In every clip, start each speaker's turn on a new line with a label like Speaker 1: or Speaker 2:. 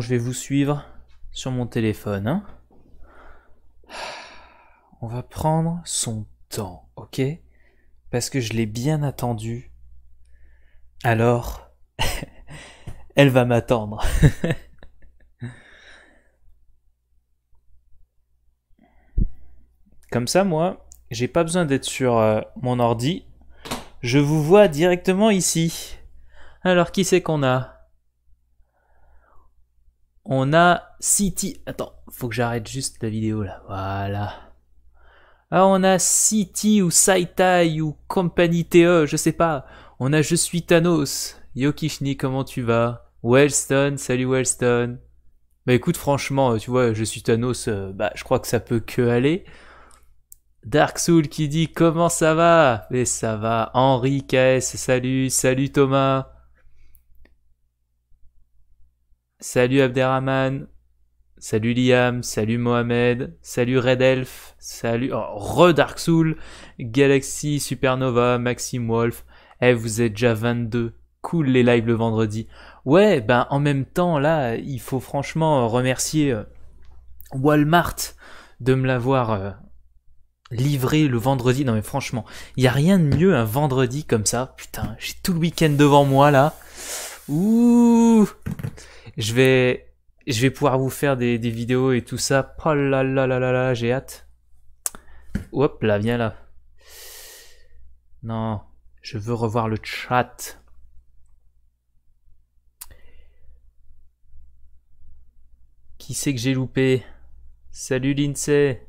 Speaker 1: je vais vous suivre sur mon téléphone. Hein. On va prendre son temps, ok Parce que je l'ai bien attendu. Alors, elle va m'attendre. Comme ça, moi, j'ai pas besoin d'être sur euh, mon ordi. Je vous vois directement ici. Alors, qui c'est qu'on a on a City. Attends, faut que j'arrête juste la vidéo là. Voilà. Ah, on a City ou Saitai ou Company TE, je sais pas. On a Je suis Thanos. Yokishni, comment tu vas Wellstone, salut Wellstone. Bah écoute, franchement, euh, tu vois, Je suis Thanos, euh, bah je crois que ça peut que aller. Dark Soul qui dit comment ça va Et ça va. Henri KS, salut, salut Thomas. Salut Abderrahman. Salut Liam, salut Mohamed, salut Red Elf, salut oh, Dark Soul, Galaxy, Supernova, Maxime Wolf. Eh, vous êtes déjà 22. Cool les lives le vendredi. Ouais, ben en même temps, là, il faut franchement remercier euh, Walmart de me l'avoir euh, livré le vendredi. Non mais franchement, il n'y a rien de mieux un vendredi comme ça. Putain, j'ai tout le week-end devant moi là. Ouh je vais, je vais pouvoir vous faire des, vidéos et tout ça. Oh là là là là là, j'ai hâte. Hop là, viens là. Non, je veux revoir le chat. Qui c'est que j'ai loupé Salut Lindsay.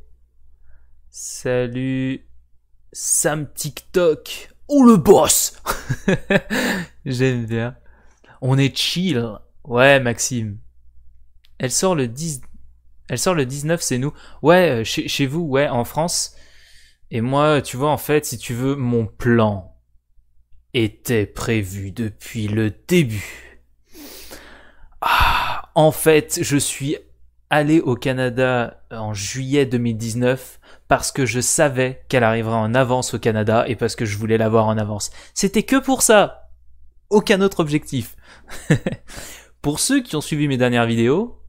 Speaker 1: Salut Sam TikTok. Oh le boss J'aime bien. On est chill. Ouais, Maxime. Elle sort le 10... Elle sort le 19, c'est nous. Ouais, euh, chez, vous, ouais, en France. Et moi, tu vois, en fait, si tu veux, mon plan était prévu depuis le début. Ah, en fait, je suis allé au Canada euh, en juillet 2019 parce que je savais qu'elle arriverait en avance au Canada et parce que je voulais la voir en avance. C'était que pour ça. Aucun autre objectif. Pour ceux qui ont suivi mes dernières vidéos,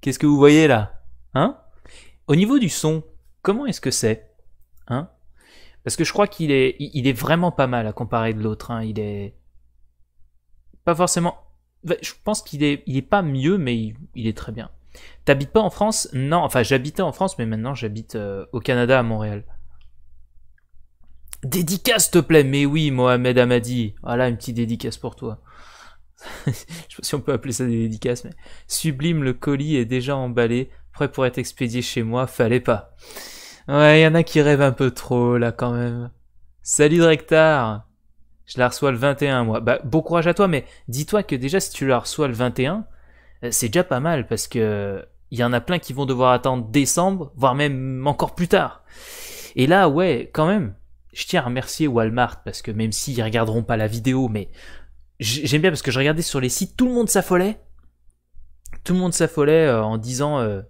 Speaker 1: qu'est-ce que vous voyez là Hein Au niveau du son, comment est-ce que c'est Hein Parce que je crois qu'il est, il est vraiment pas mal à comparer de l'autre. Hein. Il est pas forcément. Bah, je pense qu'il est, il est pas mieux, mais il, est très bien. T'habites pas en France Non, enfin j'habitais en France, mais maintenant j'habite euh, au Canada, à Montréal. Dédicace, s'il te plaît. Mais oui, Mohamed Amadi. Voilà une petite dédicace pour toi. je sais pas si on peut appeler ça des dédicaces, mais sublime, le colis est déjà emballé, prêt pour être expédié chez moi, fallait pas. Ouais, il y en a qui rêvent un peu trop, là, quand même. Salut Drektar Je la reçois le 21, moi. Bah, bon courage à toi, mais dis-toi que déjà, si tu la reçois le 21, euh, c'est déjà pas mal, parce que il y en a plein qui vont devoir attendre décembre, voire même encore plus tard. Et là, ouais, quand même, je tiens à remercier Walmart parce que même s'ils regarderont pas la vidéo, mais j'aime bien parce que je regardais sur les sites, tout le monde s'affolait. Tout le monde s'affolait euh, en disant euh,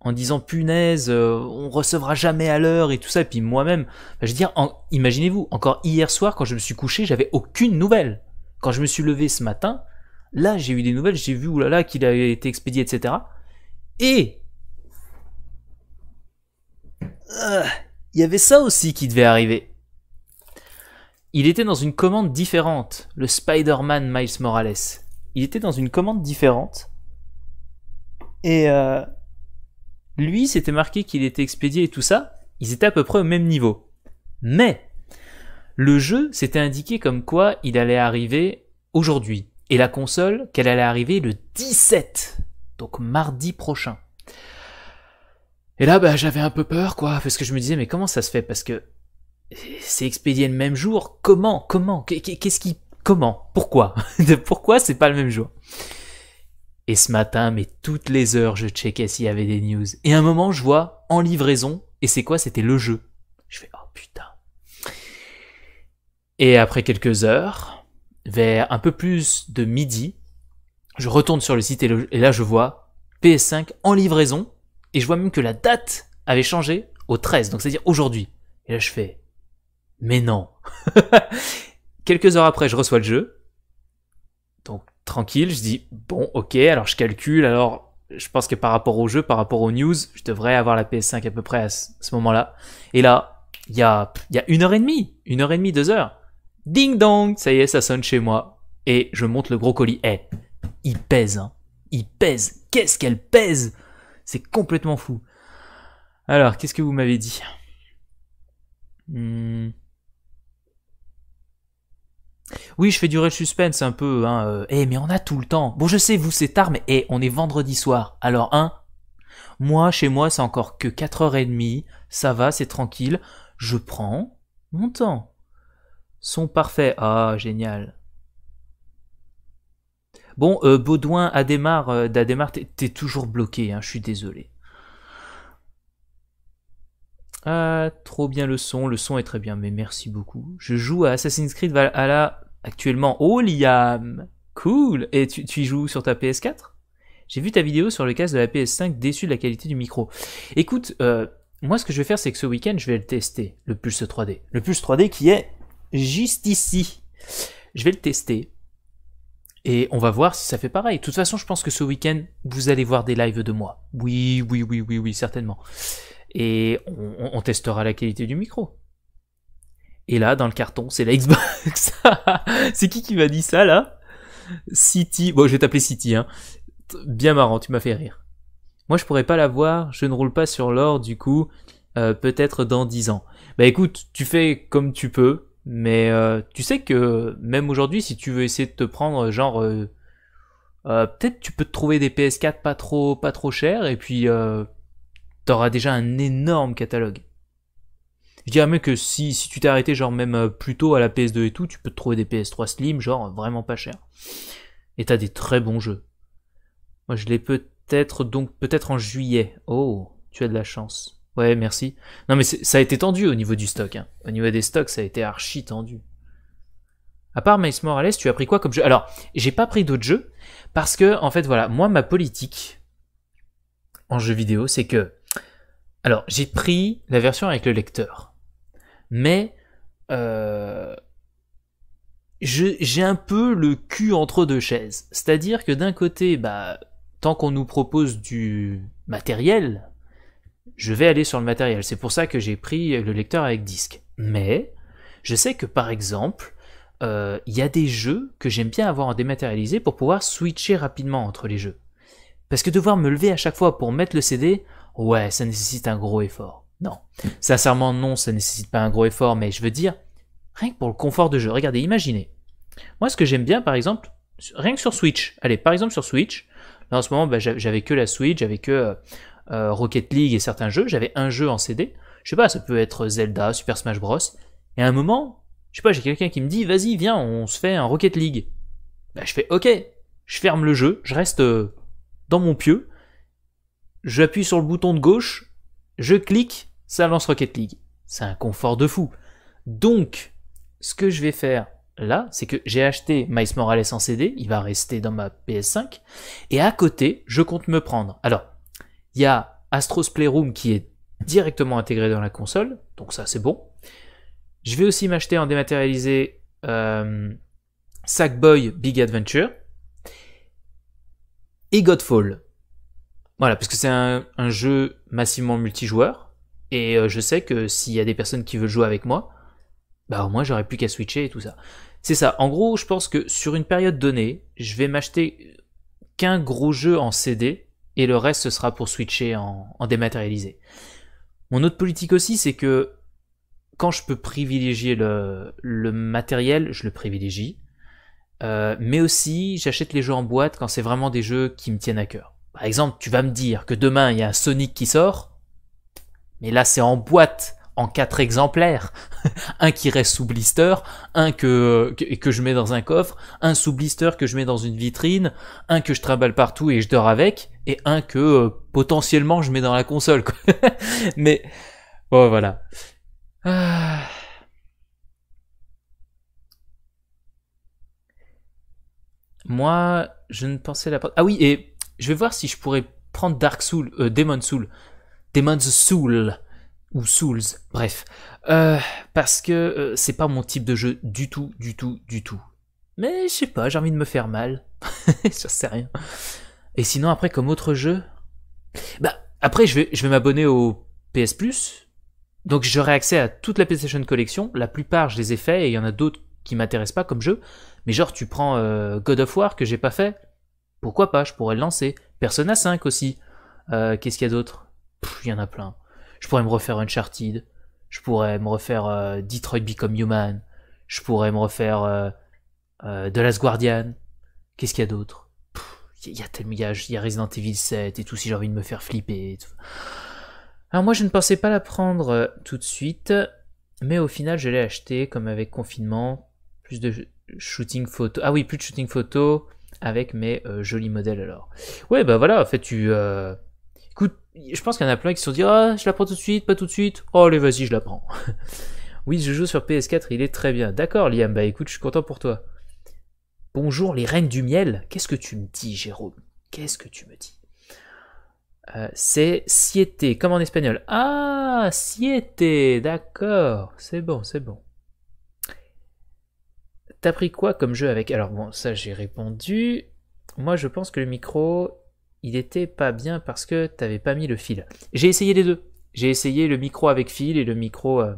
Speaker 1: en disant punaise, euh, on recevra jamais à l'heure et tout ça. Et puis moi-même, bah, je veux dire, imaginez-vous, encore hier soir, quand je me suis couché, j'avais aucune nouvelle. Quand je me suis levé ce matin, là, j'ai eu des nouvelles, j'ai vu, là qu'il avait été expédié, etc. Et. Il y avait ça aussi qui devait arriver il était dans une commande différente, le Spider-Man Miles Morales. Il était dans une commande différente. Et euh, lui, c'était marqué qu'il était expédié et tout ça. Ils étaient à peu près au même niveau. Mais le jeu s'était indiqué comme quoi il allait arriver aujourd'hui. Et la console, qu'elle allait arriver le 17. Donc mardi prochain. Et là, bah, j'avais un peu peur, quoi, parce que je me disais, mais comment ça se fait Parce que c'est expédié le même jour. Comment Comment Qu'est-ce qui Comment Pourquoi Pourquoi c'est pas le même jour Et ce matin, mais toutes les heures, je checkais s'il y avait des news. Et à un moment, je vois en livraison. Et c'est quoi C'était le jeu. Je fais oh putain. Et après quelques heures, vers un peu plus de midi, je retourne sur le site et, et là je vois PS5 en livraison et je vois même que la date avait changé au 13, donc c'est-à-dire aujourd'hui. Et là je fais mais non. Quelques heures après, je reçois le jeu. Donc tranquille, je dis bon, ok, alors je calcule, alors je pense que par rapport au jeu, par rapport aux news, je devrais avoir la PS5 à peu près à ce moment-là. Et là, il y a, une heure et demie, une heure et demie, deux heures. Ding dong, ça y est, ça sonne chez moi. Et je monte le gros colis. Eh, il pèse, hein. Il pèse. Qu'est-ce qu'elle pèse C'est complètement fou. Alors, qu'est-ce que vous m'avez dit hmm. Oui, je fais durer le suspense un peu. Hein. Euh, eh, mais on a tout le temps. Bon, je sais, vous c'est tard, mais eh, on est vendredi soir. Alors, hein Moi, chez moi, c'est encore que 4h30. Ça va, c'est tranquille. Je prends mon temps. Son parfait. Ah, génial. Bon, euh, Baudouin, Adémar, euh, t'es toujours bloqué, hein, je suis désolé. Ah, trop bien le son, le son est très bien, mais merci beaucoup. Je joue à Assassin's Creed à la Actuellement, oh Liam Cool Et tu, y joues sur ta PS4 J'ai vu ta vidéo sur le casque de la PS5 déçu de la qualité du micro. Écoute, euh, moi ce que je vais faire c'est que ce week-end je vais le tester, le Pulse 3D. Le Pulse 3D qui est juste ici. Je vais le tester. Et on va voir si ça fait pareil. De toute façon, je pense que ce week-end, vous allez voir des lives de moi. Oui, oui, oui, oui, oui, certainement. Et on testera la qualité du micro. Et là, dans le carton, c'est la Xbox. c'est qui qui m'a dit ça, là City. Bon, je vais t'appeler City, hein. Bien marrant, tu m'as fait rire. Moi, je pourrais pas l'avoir. je ne roule pas sur l'or, du coup, euh, peut-être dans 10 ans. Bah écoute, tu fais comme tu peux, mais euh, tu sais que même aujourd'hui, si tu veux essayer de te prendre, genre, euh, peut-être tu peux te trouver des PS4 pas trop, pas trop chers, et puis t'auras déjà un énorme catalogue. Je dirais même que si, tu t'es arrêté, genre même euh, plus tôt à la PS2 et tout, tu peux te trouver des PS3 Slim, genre euh, vraiment pas cher. Et t'as des très bons jeux. Moi, je l'ai peut-être donc peut-être en juillet. Oh, tu as de la chance. Ouais, merci. Non, mais ça a été tendu au niveau du stock. Hein. Au niveau des stocks, ça a été archi tendu. À part Miles Morales, tu as pris quoi comme jeu Alors, j'ai pas pris d'autres jeux parce que, en fait, voilà, moi, ma politique en jeu vidéo, c'est que. Alors, j'ai pris la version avec le lecteur mais euh, j'ai un peu le cul entre deux chaises. C'est-à-dire que d'un côté, bah, tant qu'on nous propose du matériel, je vais aller sur le matériel. C'est pour ça que j'ai pris le lecteur avec disque. Mais je sais que par exemple, euh, il y a des jeux que j'aime bien avoir en dématérialisé pour pouvoir switcher rapidement entre les jeux. Parce que devoir me lever à chaque fois pour mettre le CD, ouais, ça nécessite un gros effort. Non. Sincèrement, non, ça ne nécessite pas un gros effort, mais je veux dire, rien que pour le confort de jeu. Regardez, imaginez. Moi, ce que j'aime bien, par exemple, rien que sur Switch. Allez, par exemple, sur Switch, là, en ce moment, bah, j'avais que la Switch, j'avais que euh, euh, Rocket League et certains jeux. J'avais un jeu en CD. Je sais pas, ça peut être Zelda, Super Smash Bros. Et à un moment, je sais pas, j'ai quelqu'un qui me dit, vas-y, viens, on se fait un Rocket League. Bah, je fais, ok, je ferme le jeu, je reste euh, dans mon pieu, j'appuie sur le bouton de gauche, je clique, ça lance Rocket League. C'est un confort de fou. Donc, ce que je vais faire là, c'est que j'ai acheté Miles Morales en CD, il va rester dans ma PS5, et à côté, je compte me prendre. Alors, il y a Astro's Playroom qui est directement intégré dans la console, donc ça c'est bon. Je vais aussi m'acheter en dématérialisé euh, Sackboy Big Adventure et Godfall. Voilà, parce que c'est un jeu massivement multijoueur et euh, je sais que s'il y a des personnes qui veulent jouer avec moi, bah au moins j'aurais plus qu'à switcher et tout ça. C'est ça. En gros, je pense que sur une période donnée, je vais m'acheter qu'un gros jeu en CD et le reste ce sera pour switcher en, dématérialisé. Mon autre politique aussi, c'est que quand je peux privilégier le, matériel, je le privilégie. Euh, mais aussi, j'achète les jeux en boîte quand c'est vraiment des jeux qui me tiennent à cœur. Par exemple, tu vas me dire que demain il y a un Sonic qui sort, et là, c'est en boîte, en quatre exemplaires. un qui reste sous blister, un que, je mets dans un coffre, un sous blister que je mets dans une vitrine, un que je trimballe partout et je dors avec, et un que euh, potentiellement je mets dans la console. Mais oh voilà. Ah. Moi, je ne pensais la Ah oui, et je vais voir si je pourrais prendre Dark Soul, euh, Demon Soul, Demons Soul ou Souls, bref, euh, parce que euh, c'est pas mon type de jeu du tout, du tout, du tout. Mais je sais pas, j'ai envie de me faire mal, je sais rien. Et sinon après comme autre jeu, bah après je vais, je vais m'abonner au PS Plus, donc j'aurai accès à toute la PlayStation Collection. La plupart je les ai faits et il y en a d'autres qui m'intéressent pas comme jeu. Mais genre tu prends euh, God of War que j'ai pas fait, pourquoi pas, je pourrais le lancer. Persona 5 aussi. Qu'est-ce qu'il y a d'autre il y en a plein. Je pourrais me refaire Uncharted, je pourrais me refaire euh, Detroit Become Human, je pourrais me refaire euh, euh, The Last Guardian. Qu'est-ce qu'il y a d'autre Il y a tellement, il y a, Resident Evil 7 et tout si j'ai envie de me faire flipper. Alors moi je ne pensais pas la prendre euh, tout de suite, mais au final je l'ai acheté comme avec confinement, plus de shooting photo. Ah oui, plus de shooting photo avec mes jolis modèles alors. Ouais bah voilà, en fait tu je pense qu'il y en a plein qui se sont dit Ah, je la prends tout de suite, pas tout de suite. Oh, allez, vas-y, je la prends. oui, je joue sur PS4, il est très bien. D'accord, Liam, bah écoute, je suis content pour toi. Bonjour, les reines du miel. Qu'est-ce que tu me dis, Jérôme Qu'est-ce que tu me dis euh, C'est siété, comme en espagnol. Ah, siété, d'accord. C'est bon, c'est bon. T'as pris quoi comme jeu avec Alors bon, ça j'ai répondu. Moi je pense que le micro, il était pas bien parce que t'avais pas mis le fil. J'ai essayé les deux. J'ai essayé le micro avec fil et le micro. Euh,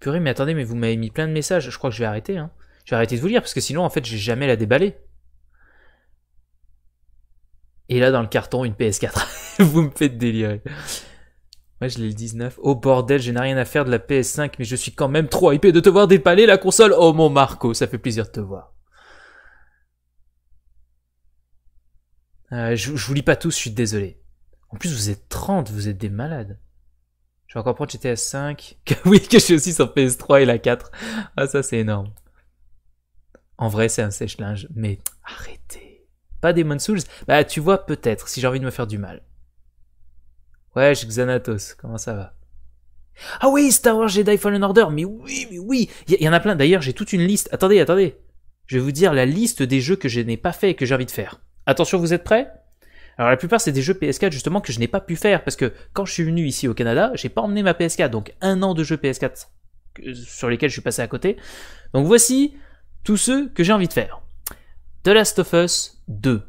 Speaker 1: purée, mais attendez, mais vous m'avez mis plein de messages. Je crois que je vais arrêter. Hein. Je vais arrêter de vous lire parce que sinon, en fait, j'ai jamais la déballé Et là, dans le carton, une PS4. vous me faites délirer. Moi, je l'ai le 19. Oh bordel, je n'ai rien à faire de la PS5, mais je suis quand même trop hypé de te voir déballer la console. Oh mon Marco, ça fait plaisir de te voir. Euh, je, vous lis pas tous, je suis désolé. En plus, vous êtes 30, vous êtes des malades. Je vais encore prendre GTA 5. oui, que je suis aussi sur PS3 et la 4. Ah, ça, c'est énorme. En vrai, c'est un sèche-linge, mais arrêtez. Pas Demon Souls Bah, tu vois, peut-être, si j'ai envie de me faire du mal. Ouais, Xanatos, comment ça va Ah oui, Star Wars Jedi Fallen Order, mais oui, mais oui Il y en a plein, d'ailleurs, j'ai toute une liste. Attendez, attendez. Je vais vous dire la liste des jeux que je n'ai pas fait et que j'ai envie de faire. Attention, vous êtes prêts alors la plupart c'est des jeux PS4 justement que je n'ai pas pu faire parce que quand je suis venu ici au Canada, j'ai pas emmené ma PS4, donc un an de jeux PS4 sur lesquels je suis passé à côté. Donc voici tous ceux que j'ai envie de faire. The Last of Us 2,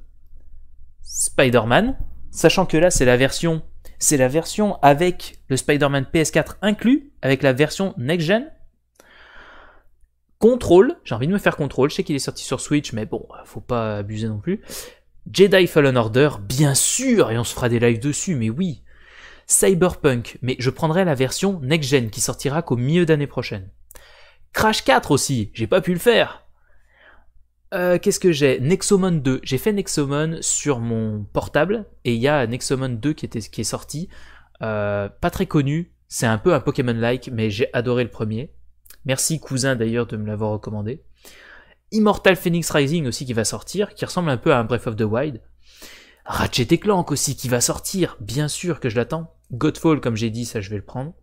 Speaker 1: Spider-Man, sachant que là c'est la version, c'est la version avec le Spider-Man PS4 inclus, avec la version next gen. Control, j'ai envie de me faire Control, je sais qu'il est sorti sur Switch, mais bon, faut pas abuser non plus. Jedi Fallen Order, bien sûr, et on se fera des lives dessus, mais oui. Cyberpunk, mais je prendrai la version next-gen qui sortira qu'au milieu d'année prochaine. Crash 4 aussi, j'ai pas pu le faire. Euh, qu'est-ce que j'ai Nexomon 2. J'ai fait Nexomon sur mon portable et il y a Nexomon 2 qui, est sorti. Euh, pas très connu, c'est un peu un Pokémon-like, mais j'ai adoré le premier. Merci cousin d'ailleurs de me l'avoir recommandé. Immortal Phoenix Rising aussi qui va sortir, qui ressemble un peu à un Breath of the Wild. Ratchet Clank aussi qui va sortir, bien sûr que je l'attends. Godfall, comme j'ai dit, ça je vais le prendre.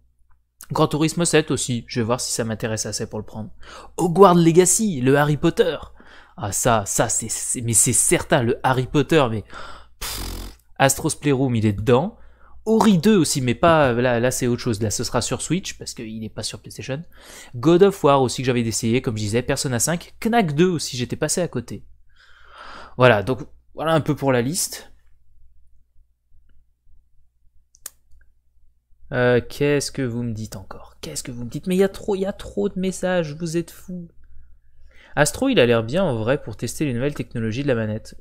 Speaker 1: Grand Tourisme 7 aussi, je vais voir si ça m'intéresse assez pour le prendre. Hogwarts Legacy, le Harry Potter. Ah ça, ça c'est, mais c'est certain, le Harry Potter, mais Astros Playroom il est dedans. Ori 2 aussi, mais pas là, là c'est autre chose. Là, ce sera sur Switch parce qu'il n'est pas sur PlayStation. God of War aussi que j'avais essayé, comme je disais, Persona 5, Knack 2 aussi, j'étais passé à côté. Voilà, donc voilà un peu pour la liste. Euh, qu'est-ce que vous me dites encore Qu'est-ce que vous me dites Mais il y a trop, il y a trop de messages. Vous êtes fous. Astro, il a l'air bien en vrai pour tester les nouvelles technologies de la manette.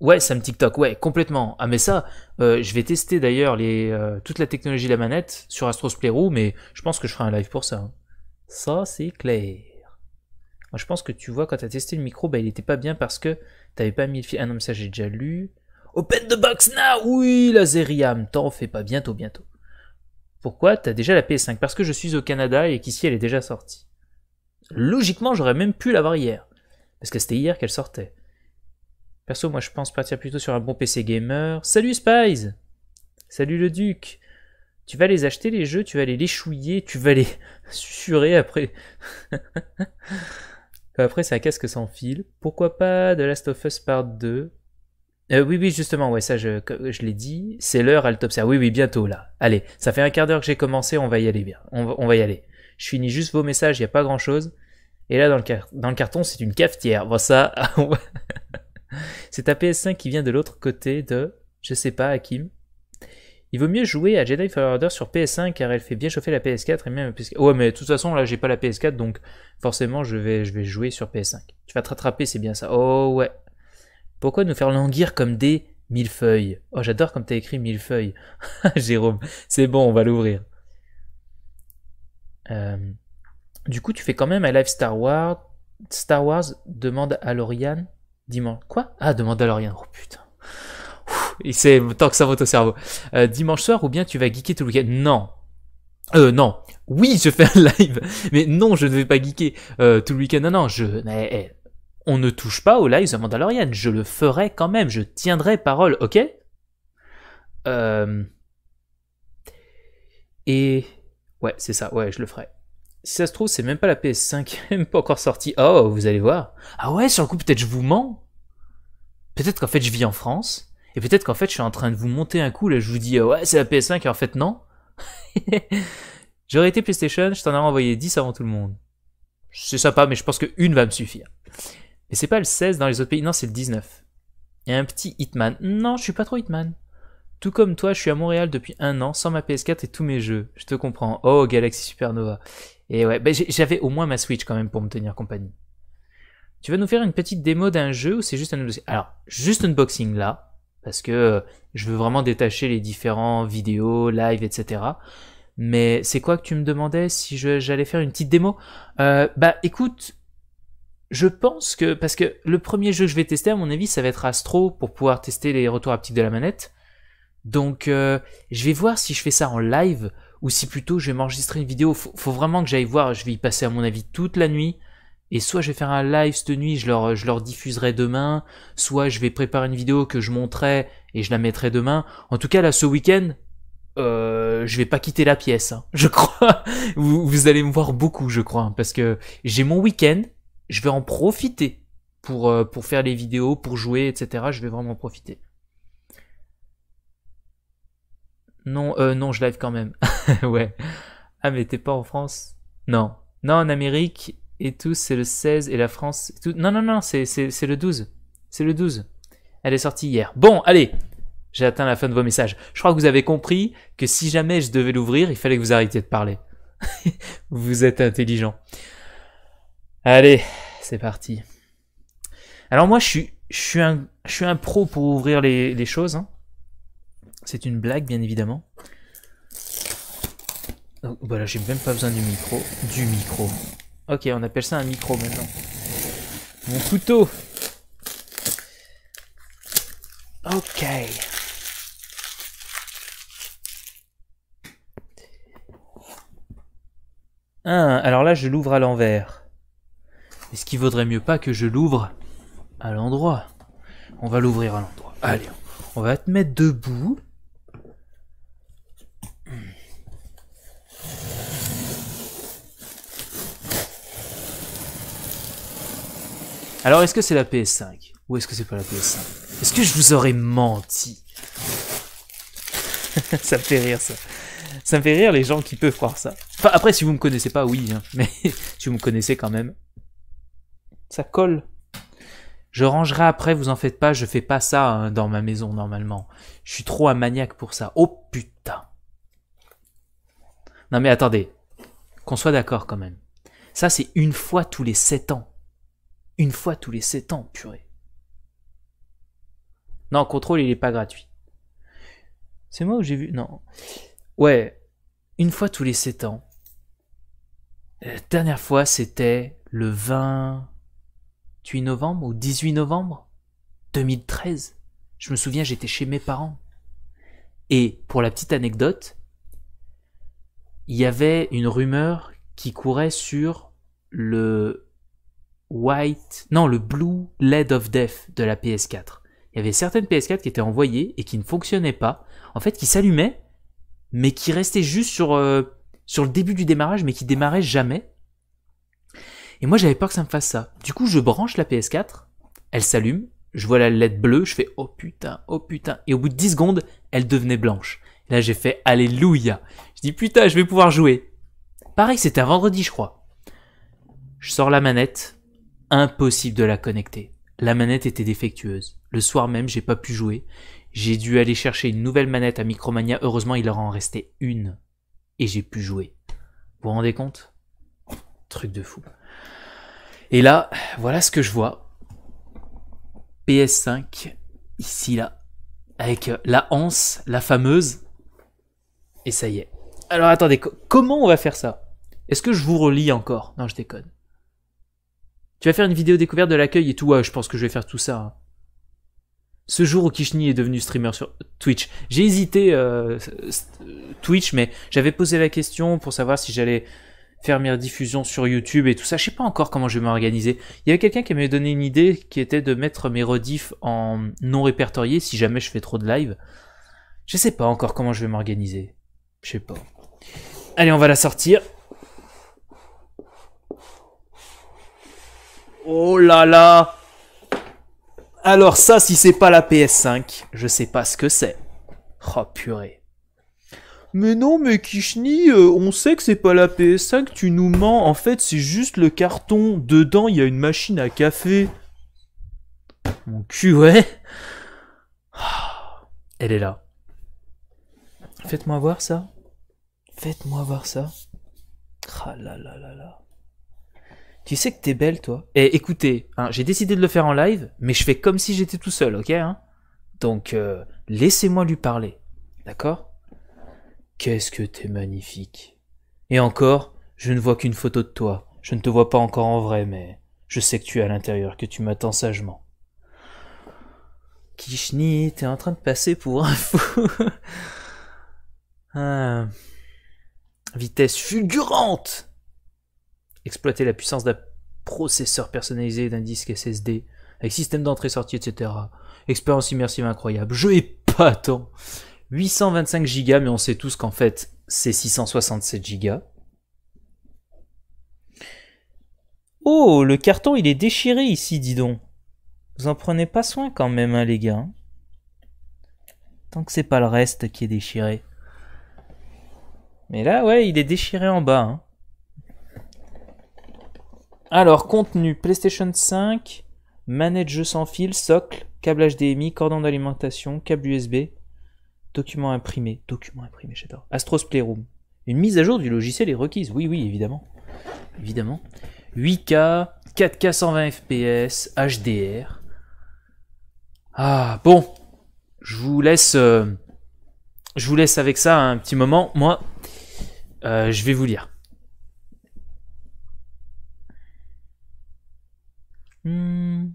Speaker 1: Ouais, Sam TikTok, ouais, complètement. Ah mais ça, euh, je vais tester d'ailleurs les euh, toute la technologie de la manette sur Astros Playroom, mais je pense que je ferai un live pour ça. Hein. Ça, c'est clair. Moi, je pense que tu vois, quand t'as testé le micro, bah, il était pas bien parce que t'avais pas mis le fil. Ah non, mais ça, j'ai déjà lu. Open the box now! Oui, la Zeriam, t'en fais pas, bientôt, bientôt. Pourquoi t'as déjà la PS5 Parce que je suis au Canada et qu'ici, elle est déjà sortie. Logiquement, j'aurais même pu l'avoir hier. Parce que c'était hier qu'elle sortait. Perso, moi je pense partir plutôt sur un bon PC gamer. Salut Spies Salut le Duc Tu vas les acheter les jeux, tu vas les chouiller tu vas les surer après. après, c'est un casque sans fil. Pourquoi pas The Last of Us Part 2 euh, oui, oui, justement, ouais, ça, je, l'ai dit. C'est l'heure à ça Oui, oui, bientôt, là. Allez, ça fait un quart d'heure que j'ai commencé, on va y aller bien. On va, y aller. Je finis juste vos messages, il n'y a pas grand chose. Et là, dans le, carton, c'est une cafetière. Bon, ça, C'est ta PS5 qui vient de l'autre côté de, je sais pas, Hakim. Il vaut mieux jouer à Jedi Fallen sur PS5 car elle fait bien chauffer la PS4 et même Ouais, mais de toute façon, là, j'ai pas la PS4, donc forcément, je vais, je vais jouer sur PS5. Tu vas te rattraper, c'est bien ça. Oh ouais. Pourquoi nous faire languir comme des millefeuilles Oh, j'adore comme t'as écrit millefeuilles. Jérôme, c'est bon, on va l'ouvrir. Euh, du coup, tu fais quand même un live Star Wars. Star Wars demande à Lauriane. Dimanche. Quoi Ah, de Mandalorian. Oh putain. Il sait tant que ça va au cerveau. Euh, dimanche soir ou bien tu vas geeker tout le week-end Non. Euh, non. Oui, je fais un live. Mais non, je ne vais pas geeker euh, tout le week-end. Non, non, je. Eh, on ne touche pas au live de Mandalorian. Je le ferai quand même. Je tiendrai parole, ok Euh. Et. Ouais, c'est ça. Ouais, je le ferai si ça se trouve, c'est même pas la PS5, même pas encore sortie. Oh, vous allez voir. Ah ouais, sur le coup, peut-être je vous mens. Peut-être qu'en fait, je vis en France. Et peut-être qu'en fait, je suis en train de vous monter un coup. Là, je vous dis, ah ouais, c'est la PS5, et en fait, non. J'aurais été PlayStation, je t'en ai envoyé 10 avant tout le monde. C'est sympa, mais je pense qu'une va me suffire. Mais c'est pas le 16 dans les autres pays, non, c'est le 19. Et un petit Hitman. Non, je suis pas trop Hitman. Tout comme toi, je suis à Montréal depuis un an, sans ma PS4 et tous mes jeux. Je te comprends. Oh, Galaxy Supernova. Et ouais, ben, j'avais au moins ma Switch quand même pour me tenir compagnie. Tu vas nous faire une petite démo d'un jeu ou c'est juste un Alors, juste un unboxing là, parce que euh, je veux vraiment détacher les différents vidéos, live, etc. Mais c'est quoi que tu me demandais si j'allais faire une petite démo euh, Bah écoute, je pense que... Parce que le premier jeu que je vais tester, à mon avis, ça va être Astro pour pouvoir tester les retours haptiques de la manette. Donc euh, je vais voir si je fais ça en live ou si plutôt je vais m'enregistrer une vidéo. Faut, faut vraiment que j'aille voir, je vais y passer à mon avis toute la nuit. Et soit je vais faire un live cette nuit, je leur, je leur diffuserai demain, soit je vais préparer une vidéo que je montrerai et je la mettrai demain. En tout cas, là, ce week-end, euh, je vais pas quitter la pièce, hein, je crois. vous, allez me voir beaucoup, je crois, hein, parce que j'ai mon week-end, je vais en profiter pour, euh, pour faire les vidéos, pour jouer, etc. Je vais vraiment en profiter. Non, euh, non, je live quand même. ouais. Ah, mais t'es pas en France Non. Non, en Amérique et tout, c'est le 16 et la France. Tout... Non, non, non, c'est le 12. C'est le 12. Elle est sortie hier. Bon, allez, j'ai atteint la fin de vos messages. Je crois que vous avez compris que si jamais je devais l'ouvrir, il fallait que vous arrêtiez de parler. vous êtes intelligent. Allez, c'est parti. Alors moi, je suis, je suis, un, je suis un pro pour ouvrir les, choses. Hein. C'est une blague, bien évidemment. voilà, j'ai même pas besoin du micro. Du micro. Ok, on appelle ça un micro maintenant. Mon couteau. Ok. Ah, alors là, je l'ouvre à l'envers. Est-ce qu'il vaudrait mieux pas que je l'ouvre à l'endroit On va l'ouvrir à l'endroit. Allez, on va te mettre debout. Alors est-ce que c'est la PS5 Ou est-ce que c'est pas la PS5 Est-ce que je vous aurais menti Ça me fait rire ça. Ça me fait rire les gens qui peuvent croire ça. Enfin après si vous me connaissez pas, oui, hein, mais si vous me connaissez quand même, ça colle. Je rangerai après, vous en faites pas, je fais pas ça hein, dans ma maison normalement. Je suis trop un maniaque pour ça. Oh putain. Non mais attendez, qu'on soit d'accord quand même. Ça c'est une fois tous les 7 ans. Une fois tous les 7 ans, purée. Non, contrôle, il n'est pas gratuit. C'est moi où j'ai vu. Non. Ouais, une fois tous les 7 ans. La euh, dernière fois, c'était le 28 novembre ou 18 novembre 2013. Je me souviens, j'étais chez mes parents. Et pour la petite anecdote, il y avait une rumeur qui courait sur le White, non, le Blue LED of Death de la PS4. Il y avait certaines PS4 qui étaient envoyées et qui ne fonctionnaient pas. En fait, qui s'allumaient, mais qui restaient juste sur, euh, sur le début du démarrage, mais qui démarraient jamais. Et moi, j'avais peur que ça me fasse ça. Du coup, je branche la PS4, elle s'allume, je vois la LED bleue, je fais oh putain, oh putain. Et au bout de 10 secondes, elle devenait blanche. là, j'ai fait Alléluia. Je dis putain, je vais pouvoir jouer. Pareil, c'était un vendredi, je crois. Je sors la manette, Impossible de la connecter. La manette était défectueuse. Le soir même, j'ai pas pu jouer. J'ai dû aller chercher une nouvelle manette à Micromania. Heureusement, il leur en restait une. Et j'ai pu jouer. Vous vous rendez compte Truc de fou. Et là, voilà ce que je vois. PS5, ici, là. Avec euh, la Hanse, la fameuse. Et ça y est. Alors attendez, comment on va faire ça Est-ce que je vous relis encore Non, je déconne. Tu vas faire une vidéo découverte de l'accueil et tout, ouais, je pense que je vais faire tout ça. Hein. Ce jour où Kishni est devenu streamer sur Twitch, j'ai hésité euh, Twitch, mais j'avais posé la question pour savoir si j'allais faire mes diffusions sur YouTube et tout ça. Je sais pas encore comment je vais m'organiser. Il y avait quelqu'un qui m'avait donné une idée qui était de mettre mes rediffs en non répertorié si jamais je fais trop de live. Je sais pas encore comment je vais m'organiser. Je sais pas. Allez, on va la sortir. Oh là là Alors ça, si c'est pas la PS5, je sais pas ce que c'est. Oh purée. Mais non, mais Kishni, euh, on sait que c'est pas la PS5, tu nous mens. En fait, c'est juste le carton. Dedans, il y a une machine à café. Mon cul, ouais. Ah, elle est là. Faites-moi voir ça. Faites-moi voir ça. Oh là là là là. Tu sais que t'es belle, toi. Et eh, écoutez, hein, j'ai décidé de le faire en live, mais je fais comme si j'étais tout seul, ok hein. Donc, euh, laissez-moi lui parler, d'accord Qu'est-ce que t'es magnifique. Et encore, je ne vois qu'une photo de toi. Je ne te vois pas encore en vrai, mais je sais que tu es à l'intérieur, que tu m'attends sagement. Kishni, t'es en train de passer pour un fou. Euh, vitesse fulgurante exploiter la puissance d'un processeur personnalisé d'un disque SSD, avec système d'entrée-sortie, etc. Expérience immersive incroyable. Je pas tant. 825 Go, mais on sait tous qu'en fait, c'est 667 Go. Oh, le carton, il est déchiré ici, dis donc. Vous en prenez pas soin quand même, hein, les gars. Tant que c'est pas le reste qui est déchiré. Mais là, ouais, il est déchiré en bas. Hein. Alors, contenu PlayStation 5, manette jeu sans fil, socle, câble HDMI, cordon d'alimentation, câble USB, document imprimé, document imprimé, j'adore. Astros Playroom. Une mise à jour du logiciel est requise. Oui, oui, évidemment. Évidemment. 8K, 4K 120 FPS, HDR. Ah, bon. Je vous laisse. Euh, je vous laisse avec ça un petit moment. Moi, euh, je vais vous lire. Hmm.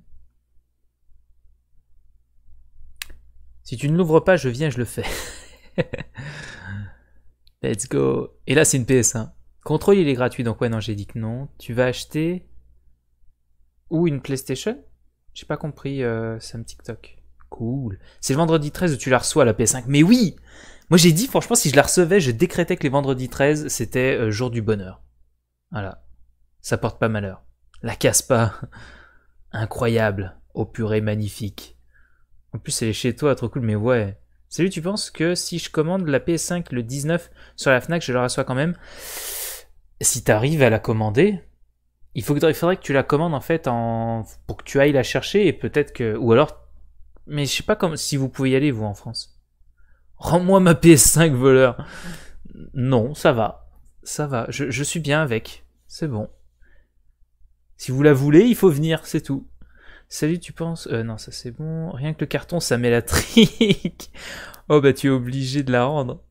Speaker 1: Si tu ne l'ouvres pas, je viens, je le fais. Let's go. Et là, c'est une PS1. Contrôle, il est gratuit, donc ouais, non, j'ai dit que non. Tu vas acheter ou une PlayStation J'ai pas compris, euh, Sam TikTok. Cool. C'est le vendredi 13 où tu la reçois, la PS5. Mais oui Moi, j'ai dit, franchement, si je la recevais, je décrétais que les vendredis 13, c'était euh, jour du bonheur. Voilà. Ça porte pas malheur. La casse pas. incroyable, au purée magnifique. En plus, elle est chez toi, trop cool, mais ouais. Salut, tu penses que si je commande la PS5 le 19 sur la Fnac, je la reçois quand même Si t'arrives à la commander, il, faudrait que tu la commandes en fait en, pour que tu ailles la chercher et peut-être que. Ou alors. Mais je sais pas comme, si vous pouvez y aller, vous, en France. Rends-moi ma PS5 voleur Non, ça va. Ça va. je suis bien avec. C'est bon. Si vous la voulez, il faut venir, c'est tout. Salut, tu penses euh, Non, ça c'est bon. Rien que le carton, ça met la trique. oh bah tu es obligé de la rendre.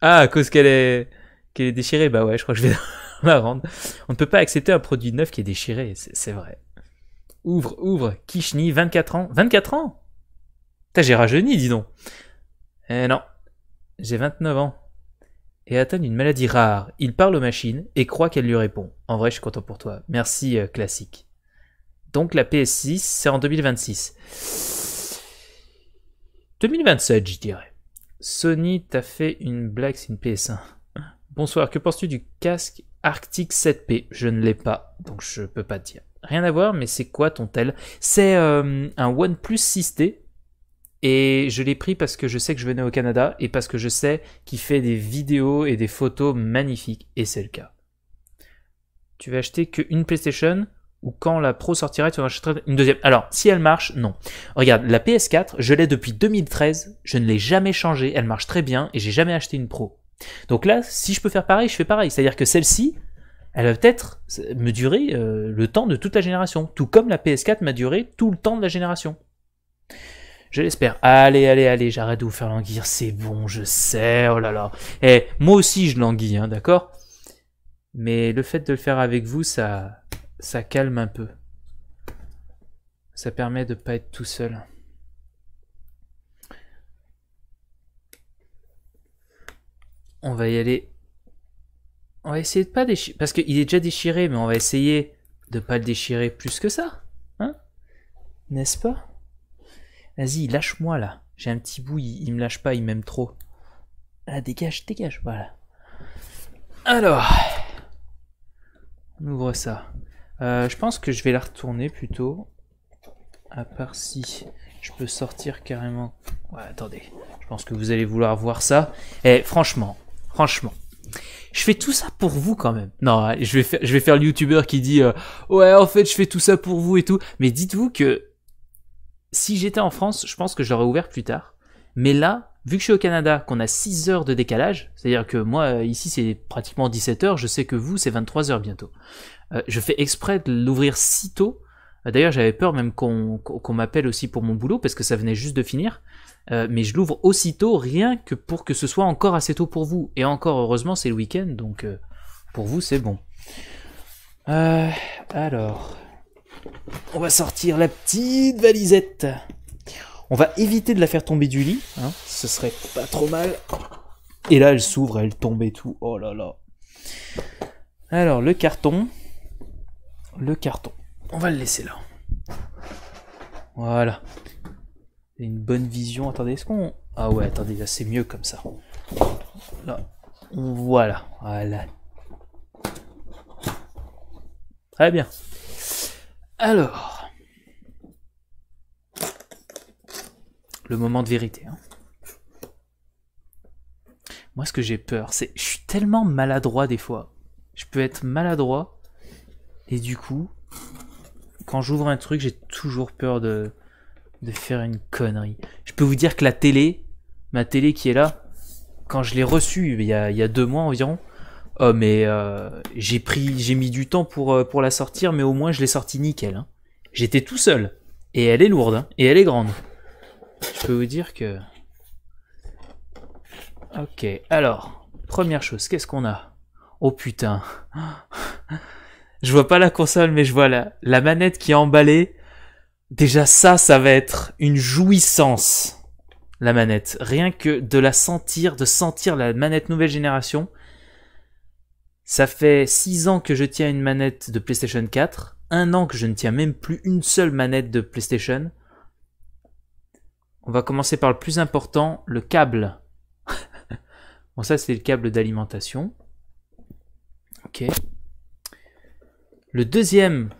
Speaker 1: Ah, à cause qu'elle est... qu'elle est déchirée. Bah ouais, je crois que je vais la rendre. On ne peut pas accepter un produit neuf qui est déchiré, c'est vrai. Ouvre, ouvre. Kishni, 24 ans. 24 ans T'as j'ai rajeuni, dis donc. Eh non, j'ai 29 ans. Et atteint d'une maladie rare. Il parle aux machines et croit qu'elle lui répond. En vrai, je suis content pour toi. Merci, euh, classique. Donc la PS6, c'est en 2026. 2027, je dirais. Sony t'a fait une blague, c'est une PS1. Bonsoir, que penses-tu du casque Arctic 7P Je ne l'ai pas, donc je peux pas te dire. Rien à voir, mais c'est quoi ton tel C'est euh, un OnePlus 6T et je l'ai pris parce que je sais que je venais au Canada et parce que je sais qu'il fait des vidéos et des photos magnifiques. Et c'est le cas. Tu vas acheter qu'une PlayStation ou quand la Pro sortira, tu en achèteras une deuxième. Alors, si elle marche, non. Regarde, la PS4, je l'ai depuis 2013, je ne l'ai jamais changée, elle marche très bien et j'ai jamais acheté une Pro. Donc là, si je peux faire pareil, je fais pareil. C'est-à-dire que celle-ci, elle va peut-être me durer euh, le temps de toute la génération, tout comme la PS4 m'a duré tout le temps de la génération. Je l'espère. Allez, allez, allez, j'arrête de vous faire languir. C'est bon, je sais. Oh là là. Eh, moi aussi, je languis, hein, d'accord Mais le fait de le faire avec vous, ça, ça calme un peu. Ça permet de pas être tout seul. On va y aller. On va essayer de pas déchirer. Parce qu'il est déjà déchiré, mais on va essayer de pas le déchirer plus que ça. Hein N'est-ce pas Vas-y, lâche-moi là. J'ai un petit bout, il, me lâche pas, il m'aime trop. Ah, dégage, dégage, voilà. Alors, on ouvre ça. Euh, je pense que je vais la retourner plutôt. À part si je peux sortir carrément. Ouais, attendez. Je pense que vous allez vouloir voir ça. Et eh, franchement, franchement. Je fais tout ça pour vous quand même. Non, je vais faire, faire le youtubeur qui dit euh, ouais en fait je fais tout ça pour vous et tout. Mais dites-vous que si j'étais en France, je pense que je l'aurais ouvert plus tard. Mais là, vu que je suis au Canada, qu'on a 6 heures de décalage, c'est-à-dire que moi, euh, ici, c'est pratiquement 17 heures, je sais que vous, c'est 23 heures bientôt. Euh, je fais exprès de l'ouvrir si tôt. Euh, d'ailleurs, j'avais peur même qu'on m'appelle aussi pour mon boulot, parce que ça venait juste de finir. mais je l'ouvre aussitôt, rien que pour que ce soit encore assez tôt pour vous. Et encore, heureusement, c'est le week-end, donc pour vous, c'est bon. alors... On va sortir la petite valisette. On va éviter de la faire tomber du lit. Hein. Ce serait pas trop mal. Et là, elle s'ouvre, elle tombe et tout. Oh là là. Alors, le carton. Le carton. On va le laisser là. Voilà. Une bonne vision. Attendez, est-ce qu'on... Ah ouais, attendez, là, c'est mieux comme ça. Là. Voilà. Voilà. Très bien. Alors, le moment de vérité. Hein. Moi, ce que j'ai peur, c'est je suis tellement maladroit des fois. Je peux être maladroit et du coup, quand j'ouvre un truc, j'ai toujours peur de de faire une connerie. Je peux vous dire que la télé, ma télé qui est là, quand je l'ai reçue il y a deux mois environ, Oh, mais euh, j'ai pris, j'ai mis du temps pour, euh, pour la sortir, mais au moins je l'ai sortie nickel. Hein. J'étais tout seul. Et elle est lourde, hein. et elle est grande. Je peux vous dire que... Ok, alors, première chose, qu'est-ce qu'on a Oh putain Je vois pas la console, mais je vois la manette qui est emballée. Déjà ça, ça va être une jouissance, la manette. Rien que de la sentir, de sentir la manette nouvelle génération, ça fait 6 ans que je tiens une manette de PlayStation 4, un an que je ne tiens même plus une seule manette de PlayStation. On va commencer par le plus important, le câble. bon ça c'est le câble d'alimentation. Ok. Le deuxième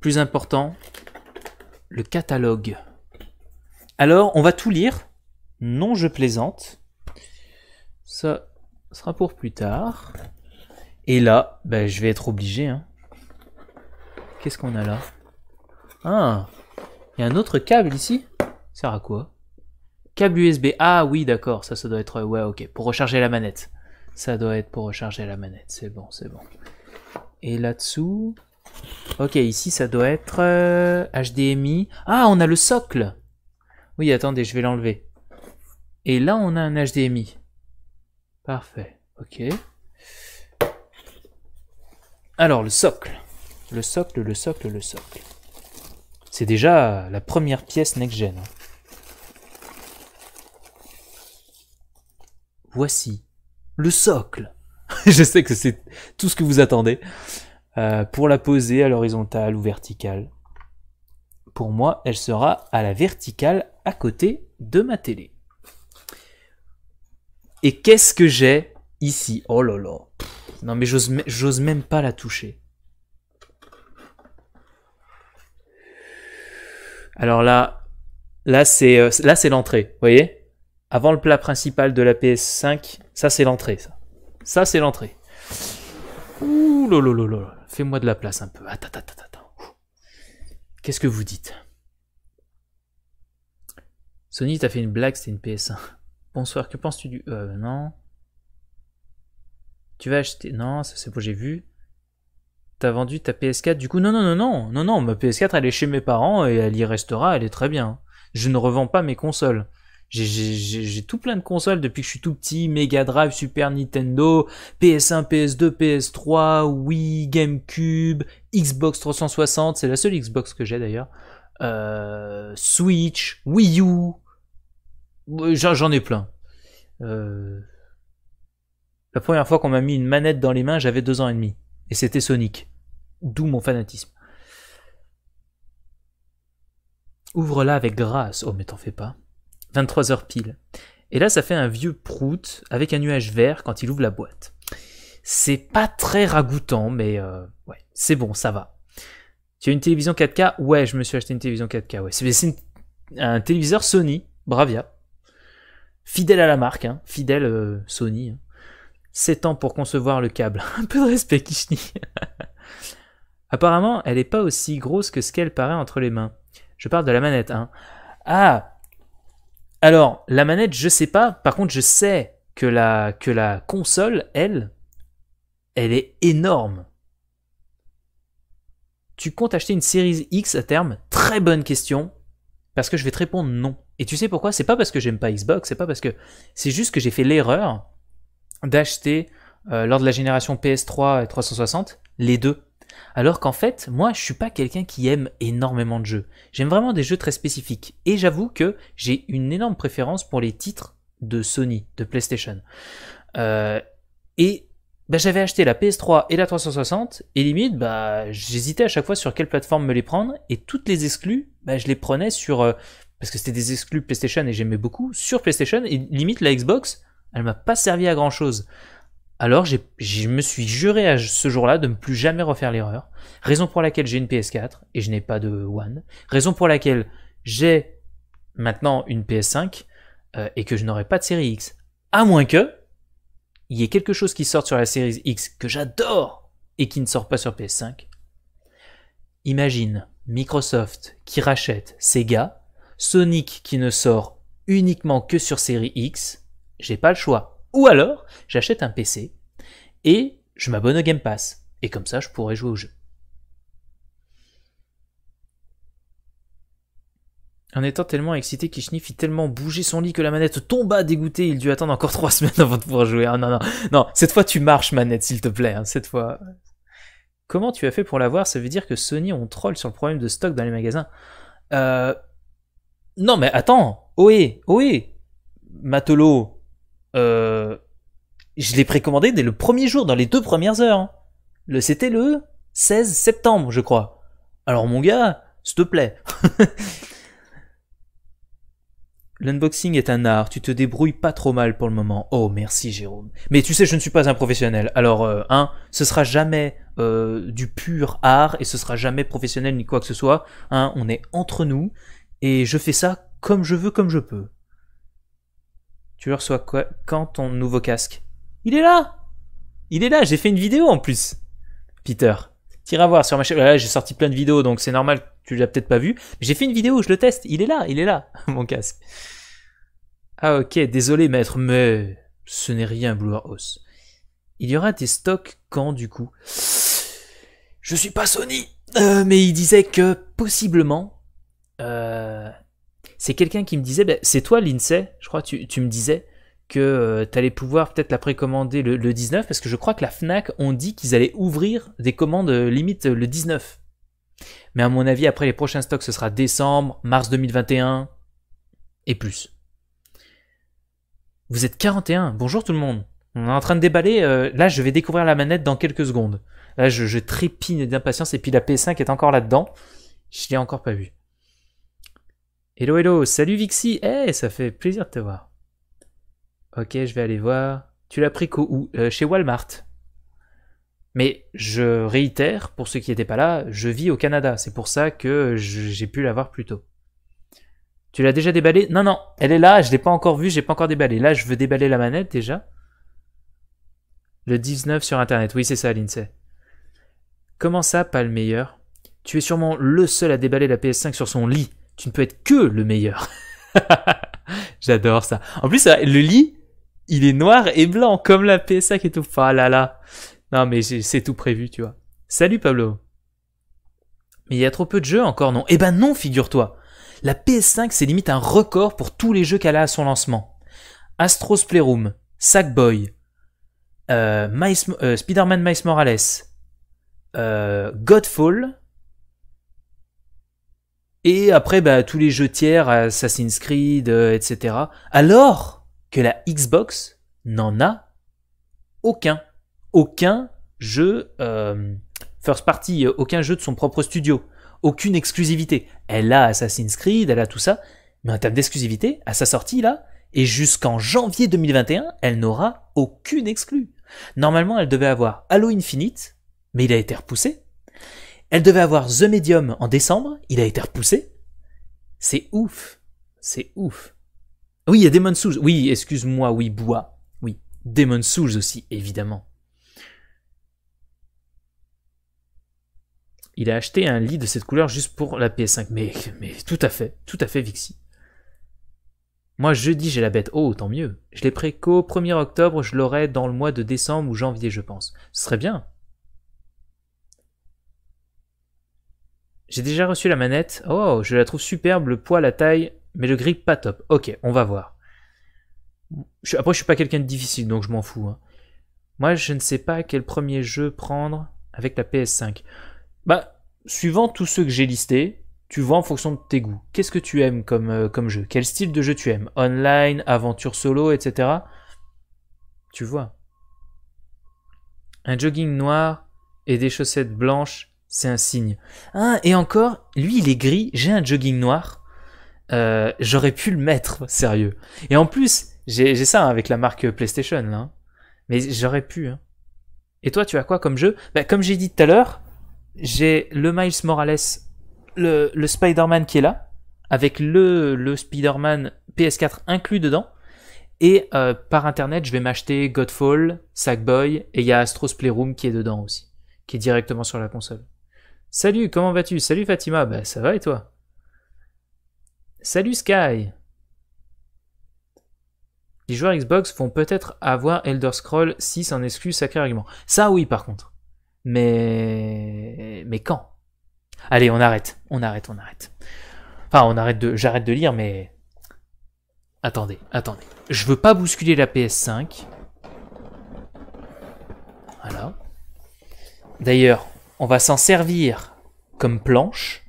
Speaker 1: plus important, le catalogue. Alors on va tout lire. Non je plaisante. Ça sera pour plus tard. Et là, ben, je vais être obligé. Hein. Qu'est-ce qu'on a là Ah Il y a un autre câble ici Ça sert à quoi Câble USB. Ah oui, d'accord. Ça, ça doit être... Ouais, ok. Pour recharger la manette. Ça doit être pour recharger la manette. C'est bon, c'est bon. Et là-dessous... Ok, ici, ça doit être HDMI. Euh, ah, on a le socle Oui, attendez, je vais l'enlever. Et là, on a un HDMI. Parfait. Ok. Alors, le socle. Le socle, le socle, le socle. C'est déjà la première pièce next-gen. Hein. Voici le socle. Je sais que c'est tout ce que vous attendez. Euh, pour la poser à l'horizontale ou verticale. Pour moi, elle sera à la verticale à côté de ma télé. Et qu'est-ce que j'ai ici Oh là là non mais j'ose même pas la toucher. Alors là, là c'est euh, là c'est l'entrée, vous voyez Avant le plat principal de la PS5, ça c'est l'entrée, ça. Ça c'est l'entrée. Ouh fais-moi de la place un peu. Attends, attends, attends. Qu'est-ce que vous dites Sony, t'as fait une blague, c'était une PS1. Bonsoir, que penses-tu du... Euh, non. Tu vas acheter. Non, ça c'est pas j'ai vu. T'as vendu ta PS4, du coup, non, non, non, non, non, non, ma PS4, elle est chez mes parents et elle y restera, elle est très bien. Je ne revends pas mes consoles. J'ai tout plein de consoles depuis que je suis tout petit, Mega Drive, Super Nintendo, PS1, PS2, PS3, Wii, GameCube, Xbox 360, c'est la seule Xbox que j'ai d'ailleurs, euh, Switch, Wii U, euh, j'en ai plein. Euh, la première fois qu'on m'a mis une manette dans les mains, j'avais deux ans et demi. Et c'était Sonic. D'où mon fanatisme. Ouvre-la avec grâce. Oh, mais t'en fais pas. 23h pile. Et là, ça fait un vieux prout avec un nuage vert quand il ouvre la boîte. C'est pas très ragoûtant, mais euh, ouais, c'est bon, ça va. Tu as une télévision 4K Ouais, je me suis acheté une télévision 4K, ouais. C'est un téléviseur Sony, Bravia. Fidèle à la marque, hein. fidèle euh, Sony. Hein. 7 ans pour concevoir le câble. Un peu de respect, Kishni. Apparemment, elle n'est pas aussi grosse que ce qu'elle paraît entre les mains. Je parle de la manette, hein. Ah Alors, la manette, je sais pas. Par contre, je sais que la, que la console, elle, elle est énorme. Tu comptes acheter une série X à terme Très bonne question. Parce que je vais te répondre non. Et tu sais pourquoi C'est pas parce que j'aime pas Xbox, c'est pas parce que. C'est juste que j'ai fait l'erreur d'acheter euh, lors de la génération PS3 et 360 les deux. Alors qu'en fait, moi, je suis pas quelqu'un qui aime énormément de jeux. J'aime vraiment des jeux très spécifiques. Et j'avoue que j'ai une énorme préférence pour les titres de Sony, de PlayStation. Euh, et bah, j'avais acheté la PS3 et la 360, et limite, bah, j'hésitais à chaque fois sur quelle plateforme me les prendre, et toutes les exclus, bah, je les prenais sur. Euh, parce que c'était des exclus PlayStation et j'aimais beaucoup, sur PlayStation, et limite la Xbox, elle m'a pas servi à grand chose. Alors je me suis juré à ce jour-là de ne plus jamais refaire l'erreur. Raison pour laquelle j'ai une PS4 et je n'ai pas de One. Raison pour laquelle j'ai maintenant une PS5 euh, et que je n'aurai pas de série X. À moins que il y ait quelque chose qui sorte sur la série X que j'adore et qui ne sort pas sur PS5. Imagine Microsoft qui rachète Sega, Sonic qui ne sort uniquement que sur série X j'ai pas le choix. Ou alors, j'achète un PC et je m'abonne au Game Pass. Et comme ça, je pourrai jouer au jeu. En étant tellement excité, Kishni fit tellement bouger son lit que la manette tomba dégoûtée. Il dut attendre encore trois semaines avant de pouvoir jouer. Ah, non, non, non, cette fois tu marches, manette, s'il te plaît. Hein, cette fois. Comment tu as fait pour l'avoir Ça veut dire que Sony on troll sur le problème de stock dans les magasins. Euh, non, mais attends. Ohé, ohé, Matelo, euh, je l'ai précommandé dès le premier jour, dans les deux premières heures. Hein. Le, c'était le 16 septembre, je crois. Alors mon gars, s'il te plaît. L'unboxing est un art, tu te débrouilles pas trop mal pour le moment. Oh merci Jérôme. Mais tu sais, je ne suis pas un professionnel. Alors, hein, ce sera jamais euh, du pur art et ce sera jamais professionnel ni quoi que ce soit. Hein, on est entre nous et je fais ça comme je veux, comme je peux. Tu reçois quoi, quand ton nouveau casque Il est là Il est là, j'ai fait une vidéo en plus. Peter, à voir sur ma chaîne. Là, j'ai sorti plein de vidéos, donc c'est normal, tu l'as peut-être pas vu. J'ai fait une vidéo où je le teste. Il est là, il est là, mon casque. Ah ok, désolé maître, mais ce n'est rien, House. Il y aura des stocks quand du coup Je suis pas Sony, euh, mais il disait que possiblement euh, c'est quelqu'un qui me disait, ben, c'est toi l'INSEE, je crois, tu, tu me disais que euh, t'allais tu pouvoir peut-être la précommander le, 19, parce que je crois que la FNAC ont dit qu'ils allaient ouvrir des commandes limites euh, limite euh, le 19. Mais à mon avis, après les prochains stocks, ce sera décembre, mars 2021, et plus. Vous êtes 41, bonjour tout le monde. On est en train de déballer, là je vais découvrir la manette dans quelques secondes. Là je, trépine trépigne d'impatience, et puis la P5 est encore là-dedans. Je l'ai encore pas vue. Hello, hello, salut Vixie, Eh, ça fait plaisir de te voir. Ok, je vais aller voir. Tu l'as pris euh, Chez Walmart. Mais je réitère, pour ceux qui n'étaient pas là, je vis au Canada, c'est pour ça que j'ai pu l'avoir plus tôt. Tu l'as déjà déballé Non, non, elle est là, je l'ai pas encore vue, j'ai pas encore déballé. Là, je veux déballer la manette déjà. Le 19 sur Internet, oui, c'est ça, l'INSEE. Comment ça, pas le meilleur Tu es sûrement le seul à déballer la PS5 sur son lit tu ne peux être que le meilleur. J'adore ça. En plus, euh, le lit, il est noir et blanc, comme la PS5 et tout. Ah là là. Non, mais c'est tout prévu, tu vois. Salut Pablo. Mais il y a trop peu de jeux encore, non Eh ben non, figure-toi. La PS5, c'est limite un record pour tous les jeux qu'elle a à son lancement. Astro's Playroom, Sackboy, euh, euh, Spider-Man Miles Morales, Godfall, et après, bah, tous les jeux tiers, Assassin's Creed, euh, etc. Alors que la Xbox n'en a aucun. Aucun jeu euh, first party, aucun jeu de son propre studio. Aucune exclusivité. Elle a Assassin's Creed, elle a tout ça. Mais en termes d'exclusivité, à sa sortie là, et jusqu'en janvier 2021, elle n'aura aucune exclue. Normalement, elle devait avoir Halo Infinite, mais il a été repoussé elle devait avoir The Medium en décembre, il a été repoussé. C'est ouf, c'est ouf. Ah oui, il y a Demon Souls. Oui, excuse-moi, oui, Bois. Oui, Demon Souls aussi, évidemment. Il a acheté un lit de cette couleur juste pour la PS5. Mais, mais tout à fait, tout à fait, Vixie. Moi, jeudi, j'ai la bête. Oh, tant mieux. Je l'ai qu'au 1er octobre, je l'aurai dans le mois de décembre ou janvier, je pense. Ce serait bien. J'ai déjà reçu la manette. Oh, je la trouve superbe, le poids, la taille, mais le grip pas top. Ok, on va voir. après, je suis pas quelqu'un de difficile, donc je m'en fous. Hein. Moi, je ne sais pas quel premier jeu prendre avec la PS5. Bah, suivant tous ceux que j'ai listés, tu vois en fonction de tes goûts. Qu'est-ce que tu aimes comme, euh, comme jeu Quel style de jeu tu aimes Online, aventure solo, etc. Tu vois. Un jogging noir et des chaussettes blanches c'est un signe. Ah, et encore, lui, il est gris, j'ai un jogging noir. Euh, j'aurais pu le mettre, sérieux. Et en plus, j'ai ça hein, avec la marque PlayStation, hein. Mais j'aurais pu. Hein. Et toi, tu as quoi comme jeu bah, Comme j'ai dit tout à l'heure, j'ai le Miles Morales, le, Spider-Man qui est là, avec le, Spider-Man PS4 inclus dedans. Et euh, par internet, je vais m'acheter Godfall, Sackboy, et il y a Astro's Playroom qui est dedans aussi, qui est directement sur la console. Salut, comment vas-tu Salut Fatima, bah ça va et toi Salut Sky Les joueurs Xbox vont peut-être avoir Elder Scrolls 6 en exclu, sacré argument. Ça oui par contre. Mais... Mais quand Allez, on arrête, on arrête, on arrête. Enfin, on arrête de... J'arrête de lire, mais... Attendez, attendez. Je veux pas bousculer la PS5. Voilà. D'ailleurs, on va s'en servir comme planche.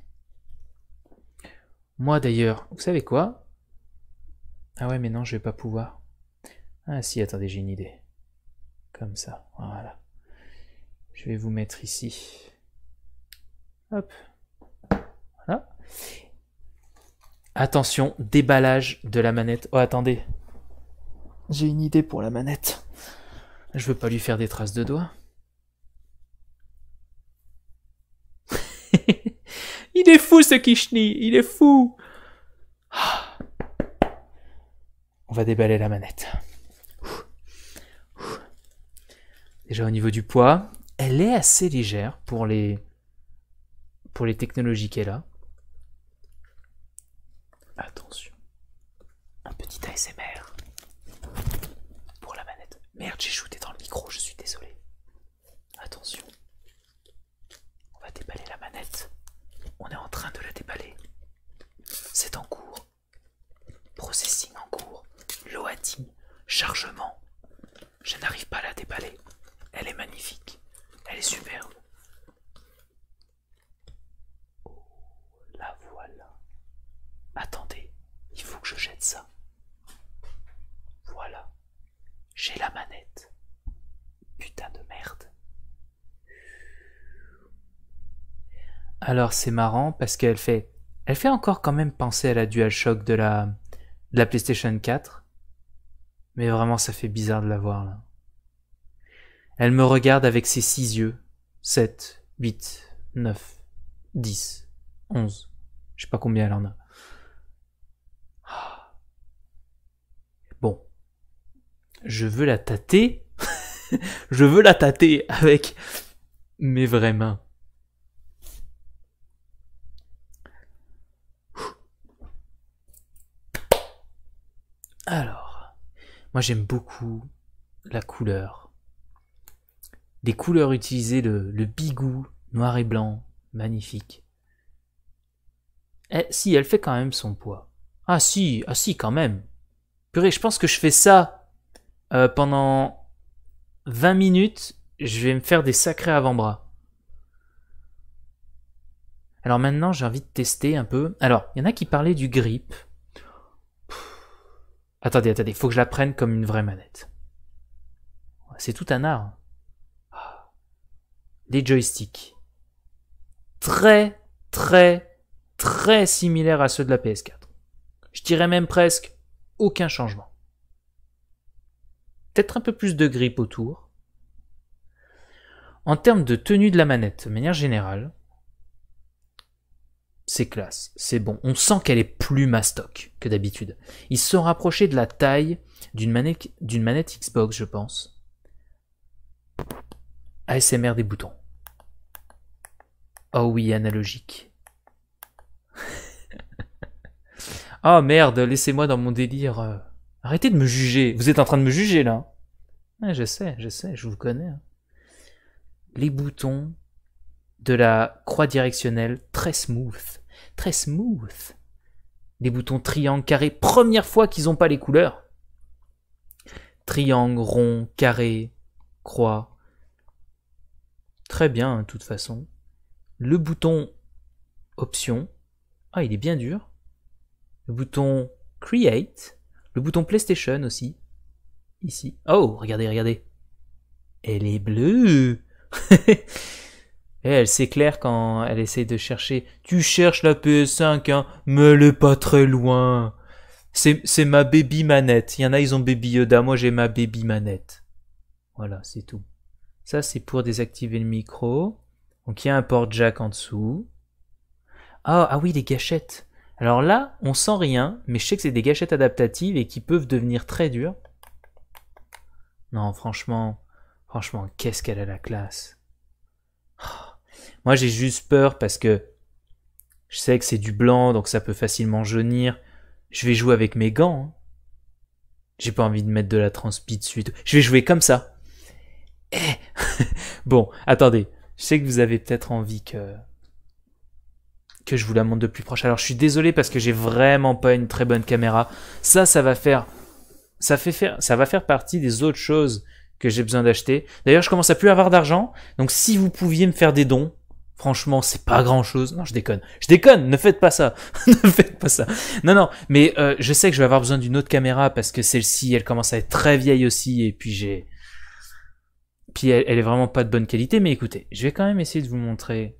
Speaker 1: Moi d'ailleurs, vous savez quoi Ah ouais, mais non, je vais pas pouvoir. Ah si, attendez, j'ai une idée. Comme ça, voilà. Je vais vous mettre ici. Hop. Voilà. Attention, déballage de la manette. Oh, attendez. J'ai une idée pour la manette. Je veux pas lui faire des traces de doigts. Il est fou ce Kishni, il est fou. On va déballer la manette. Déjà au niveau du poids, elle est assez légère pour les, pour les technologies qu'elle a. Attention. Un petit ASMR pour la manette. Merde, j'ai shooté dans le micro, je suis c'est en cours. Processing en cours. Loading. Chargement. Je n'arrive pas à la déballer. Elle est magnifique. Elle est superbe. Oh, la voilà. Attendez, il faut que je jette ça. Voilà. J'ai la manette. Putain de merde. Alors c'est marrant parce qu'elle fait elle fait encore quand même penser à la DualShock de la, de la PlayStation 4. Mais vraiment, ça fait bizarre de la voir là. Elle me regarde avec ses six yeux. 7, 8, 9, 10, 11. Je sais pas combien elle en a. Ah. Bon. Je veux la tâter. je veux la tâter avec mes vraies mains. Alors, moi j'aime beaucoup la couleur. des couleurs utilisées, le, le bigou, noir et blanc, magnifique. Eh, si, elle fait quand même son poids. Ah si, ah si, quand même. Purée, je pense que je fais ça euh, pendant 20 minutes. Je vais me faire des sacrés avant-bras. Alors maintenant, j'ai envie de tester un peu. Alors, il y en a qui parlaient du grip. Attendez, attendez, faut que je la prenne comme une vraie manette. C'est tout un art. Ah. Les joysticks. Très, très, très similaires à ceux de la PS4. Je dirais même presque aucun changement. Peut-être un peu plus de grippe autour. En termes de tenue de la manette, de manière générale, c'est classe, c'est bon. On sent qu'elle est plus mastoc que d'habitude. Ils se sont rapprochés de la taille d'une manette, Xbox, je pense. ASMR des boutons. Oh oui, analogique. oh merde, laissez-moi dans mon délire. Euh. Arrêtez de me juger. Vous êtes en train de me juger là. je sais, je sais, je vous connais. Hein. Les boutons de la croix directionnelle très smooth. Très smooth. Les boutons triangle, carré. Première fois qu'ils n'ont pas les couleurs. Triangle, rond, carré, croix. Très bien, de toute façon. Le bouton option. Ah, il est bien dur. Le bouton create. Le bouton PlayStation aussi. Ici. Oh, regardez, regardez. Elle est bleue. elle s'éclaire quand elle essaye de chercher. Tu cherches la PS5, hein Mais elle est pas très loin. C'est ma baby manette. Il y en a, ils ont baby Yoda. Moi, j'ai ma baby manette. Voilà, c'est tout. Ça, c'est pour désactiver le micro. Donc, il y a un port jack en dessous. Ah, ah oui, les gâchettes. Alors là, on sent rien, mais je sais que c'est des gâchettes adaptatives et qui peuvent devenir très dures. Non, franchement, franchement, qu'est-ce qu'elle a la classe. Oh. Moi, j'ai juste peur parce que je sais que c'est du blanc, donc ça peut facilement jaunir. Je vais jouer avec mes gants. Hein. J'ai pas envie de mettre de la transpi dessus. Je vais jouer comme ça. Eh, bon, attendez. Je sais que vous avez peut-être envie que que je vous la montre de plus proche. Alors je suis désolé parce que j'ai vraiment pas une très bonne caméra. Ça, ça va faire, ça fait faire, ça va faire partie des autres choses que j'ai besoin d'acheter. D'ailleurs, je commence à plus avoir d'argent, donc si vous pouviez me faire des dons, Franchement, c'est pas grand chose. Non, je déconne. Je déconne, ne faites pas ça. ne faites pas ça. Non, non, mais euh, je sais que je vais avoir besoin d'une autre caméra parce que celle-ci, elle commence à être très vieille aussi. Et puis j'ai. Puis elle, est vraiment pas de bonne qualité. Mais écoutez, je vais quand même essayer de vous montrer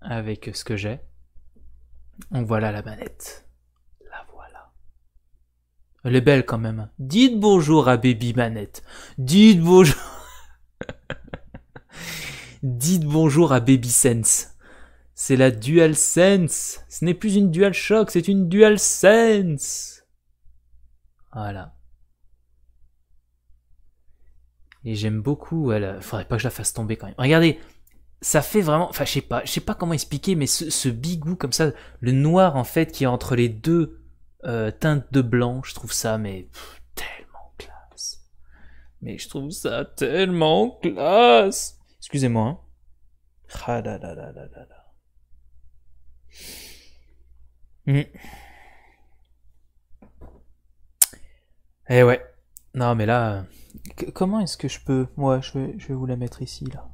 Speaker 1: avec ce que j'ai. Donc voilà la manette. La voilà. Elle est belle quand même. Dites bonjour à Baby Manette. Dites bonjour. Dites bonjour à Baby Sense. C'est la Dual Sense. Ce n'est plus une Dual Shock, c'est une Dual Sense. Voilà. Et j'aime beaucoup. Elle, faudrait pas que je la fasse tomber quand même. Regardez, ça fait vraiment. Enfin, je sais pas, je sais pas comment expliquer, mais ce, bigou comme ça, le noir en fait qui est entre les deux euh, teintes de blanc, je trouve ça mais tellement classe. Mais je trouve ça tellement classe. Excusez-moi. et hein. ah, hmm. Eh ouais. Non mais là, comment est-ce que je peux Moi, je vais, je vais vous la mettre ici là.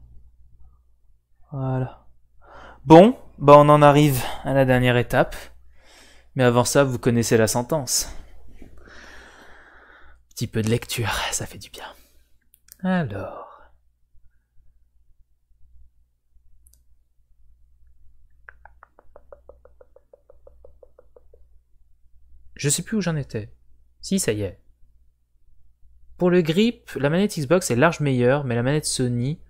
Speaker 1: Voilà. Bon, bah on en arrive à la dernière étape. Mais avant ça, vous connaissez la sentence. Petit peu de lecture, ça fait du bien. Alors. Je sais plus où j'en étais. Si, ça y est. Pour le grip, la manette Xbox est large meilleure, mais la manette Sony,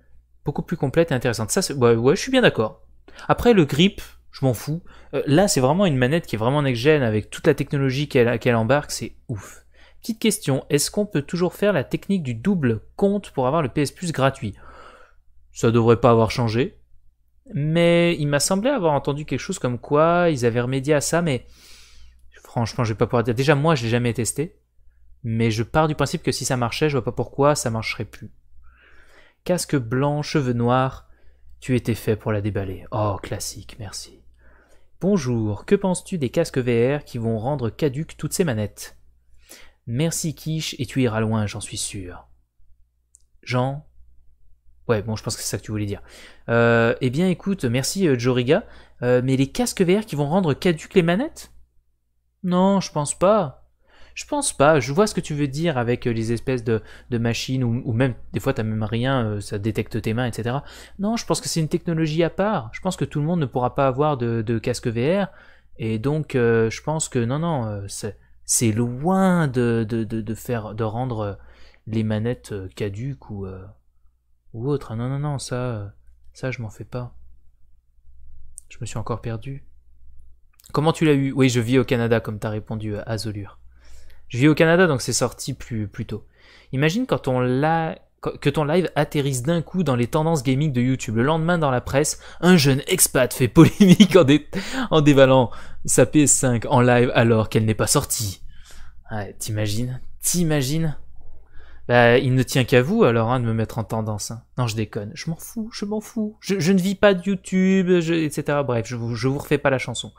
Speaker 1: beaucoup plus complète et intéressante. Ça, ouais, ouais, je suis bien d'accord. Après, le grip, je m'en fous. Euh, là, c'est vraiment une manette qui est vraiment next-gen avec toute la technologie qu'elle embarque, c'est ouf. Petite question, est-ce qu'on peut toujours faire la technique du double compte pour avoir le PS Plus gratuit Ça devrait pas avoir changé. Mais il m'a semblé avoir entendu quelque chose comme quoi ils avaient remédié à ça, mais franchement, je vais pas pouvoir dire. Déjà, moi, je l'ai jamais testé, mais je pars du principe que si ça marchait, je vois pas pourquoi ça marcherait plus. Casque blanc, cheveux noirs, tu étais fait pour la déballer. Oh, classique, merci. Bonjour, que penses-tu des casques VR qui vont rendre caduques toutes ces manettes Merci Quiche, et tu iras loin, j'en suis sûr. Jean Ouais, bon, je pense que c'est ça que tu voulais dire. Euh, eh bien, écoute, merci euh, Joriga, euh, mais les casques VR qui vont rendre caduques les manettes non, je pense pas. Je pense pas. Je vois ce que tu veux dire avec euh, les espèces de, machines ou, même des fois t'as même rien, euh, ça détecte tes mains, etc. Non, je pense que c'est une technologie à part. Je pense que tout le monde ne pourra pas avoir de, casque VR. Et donc, euh, je pense que non, non, c'est loin de, faire, de rendre les manettes caduques ou, ou autre. Ah non, non, non, ça, ça je m'en fais pas. Je me suis encore perdu. Comment tu l'as eu Oui, je vis au Canada, comme tu as répondu euh, à Je vis au Canada, donc c'est sorti plus, tôt. Imagine quand que ton live atterrisse d'un coup dans les tendances gaming de YouTube. Le lendemain, dans la presse, un jeune expat fait polémique en, dévalant sa PS5 en live alors qu'elle n'est pas sortie. Ouais, t'imagines T'imagines bah, il ne tient qu'à vous alors hein, de me mettre en tendance. Hein. Non, je déconne. Je m'en fous, je m'en fous. Je, ne vis pas de YouTube, etc. Bref, je je vous refais pas la chanson.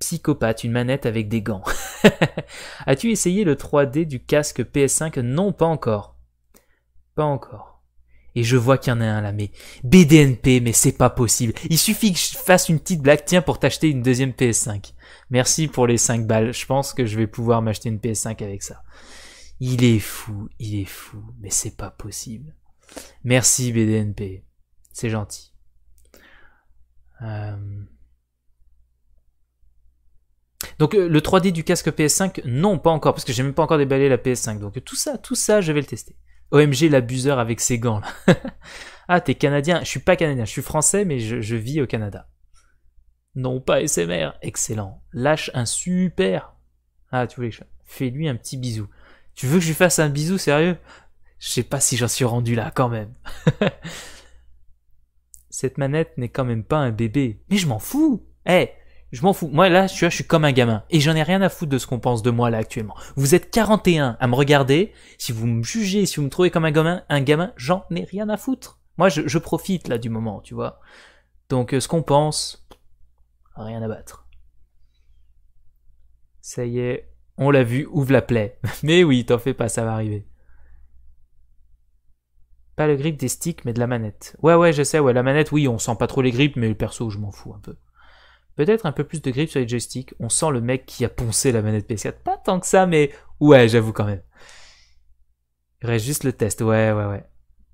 Speaker 1: Psychopathe, une manette avec des gants. As-tu essayé le 3D du casque PS5 Non, pas encore. Pas encore. Et je vois qu'il y en a un là, mais BDNP, mais c'est pas possible. Il suffit que je fasse une petite blague, tiens, pour t'acheter une deuxième PS5. Merci pour les 5 balles, je pense que je vais pouvoir m'acheter une PS5 avec ça. Il est fou, il est fou, mais c'est pas possible. Merci BDNP, c'est gentil. Euh... Donc euh, le 3D du casque PS5, non, pas encore, parce que j'ai même pas encore déballé la PS5. Donc tout ça, tout ça, je vais le tester. OMG, l'abuseur avec ses gants. Là. ah, t'es canadien. Je suis pas canadien, je suis français, mais je, vis au Canada. Non, pas SMR. Excellent. Lâche un super. Ah, tu voulais que je... Fais-lui un petit bisou. Tu veux que je lui fasse un bisou, sérieux Je sais pas si j'en suis rendu là, quand même. Cette manette n'est quand même pas un bébé. Mais je m'en fous Eh je m'en fous. Moi, là, tu vois, je suis comme un gamin. Et j'en ai rien à foutre de ce qu'on pense de moi, là, actuellement. Vous êtes 41 à me regarder. Si vous me jugez, si vous me trouvez comme un gamin, un gamin, j'en ai rien à foutre. Moi, je, profite, là, du moment, tu vois. Donc, euh, ce qu'on pense, rien à battre. Ça y est, on l'a vu, ouvre la plaie. Mais oui, t'en fais pas, ça va arriver. Pas le grip des sticks, mais de la manette. Ouais, ouais, je sais, ouais, la manette, oui, on sent pas trop les grips, mais le perso, je m'en fous un peu. Peut-être un peu plus de grip sur les joysticks. On sent le mec qui a poncé la manette PS4. Pas tant que ça, mais ouais, j'avoue quand même. Il reste juste le test. Ouais, ouais, ouais.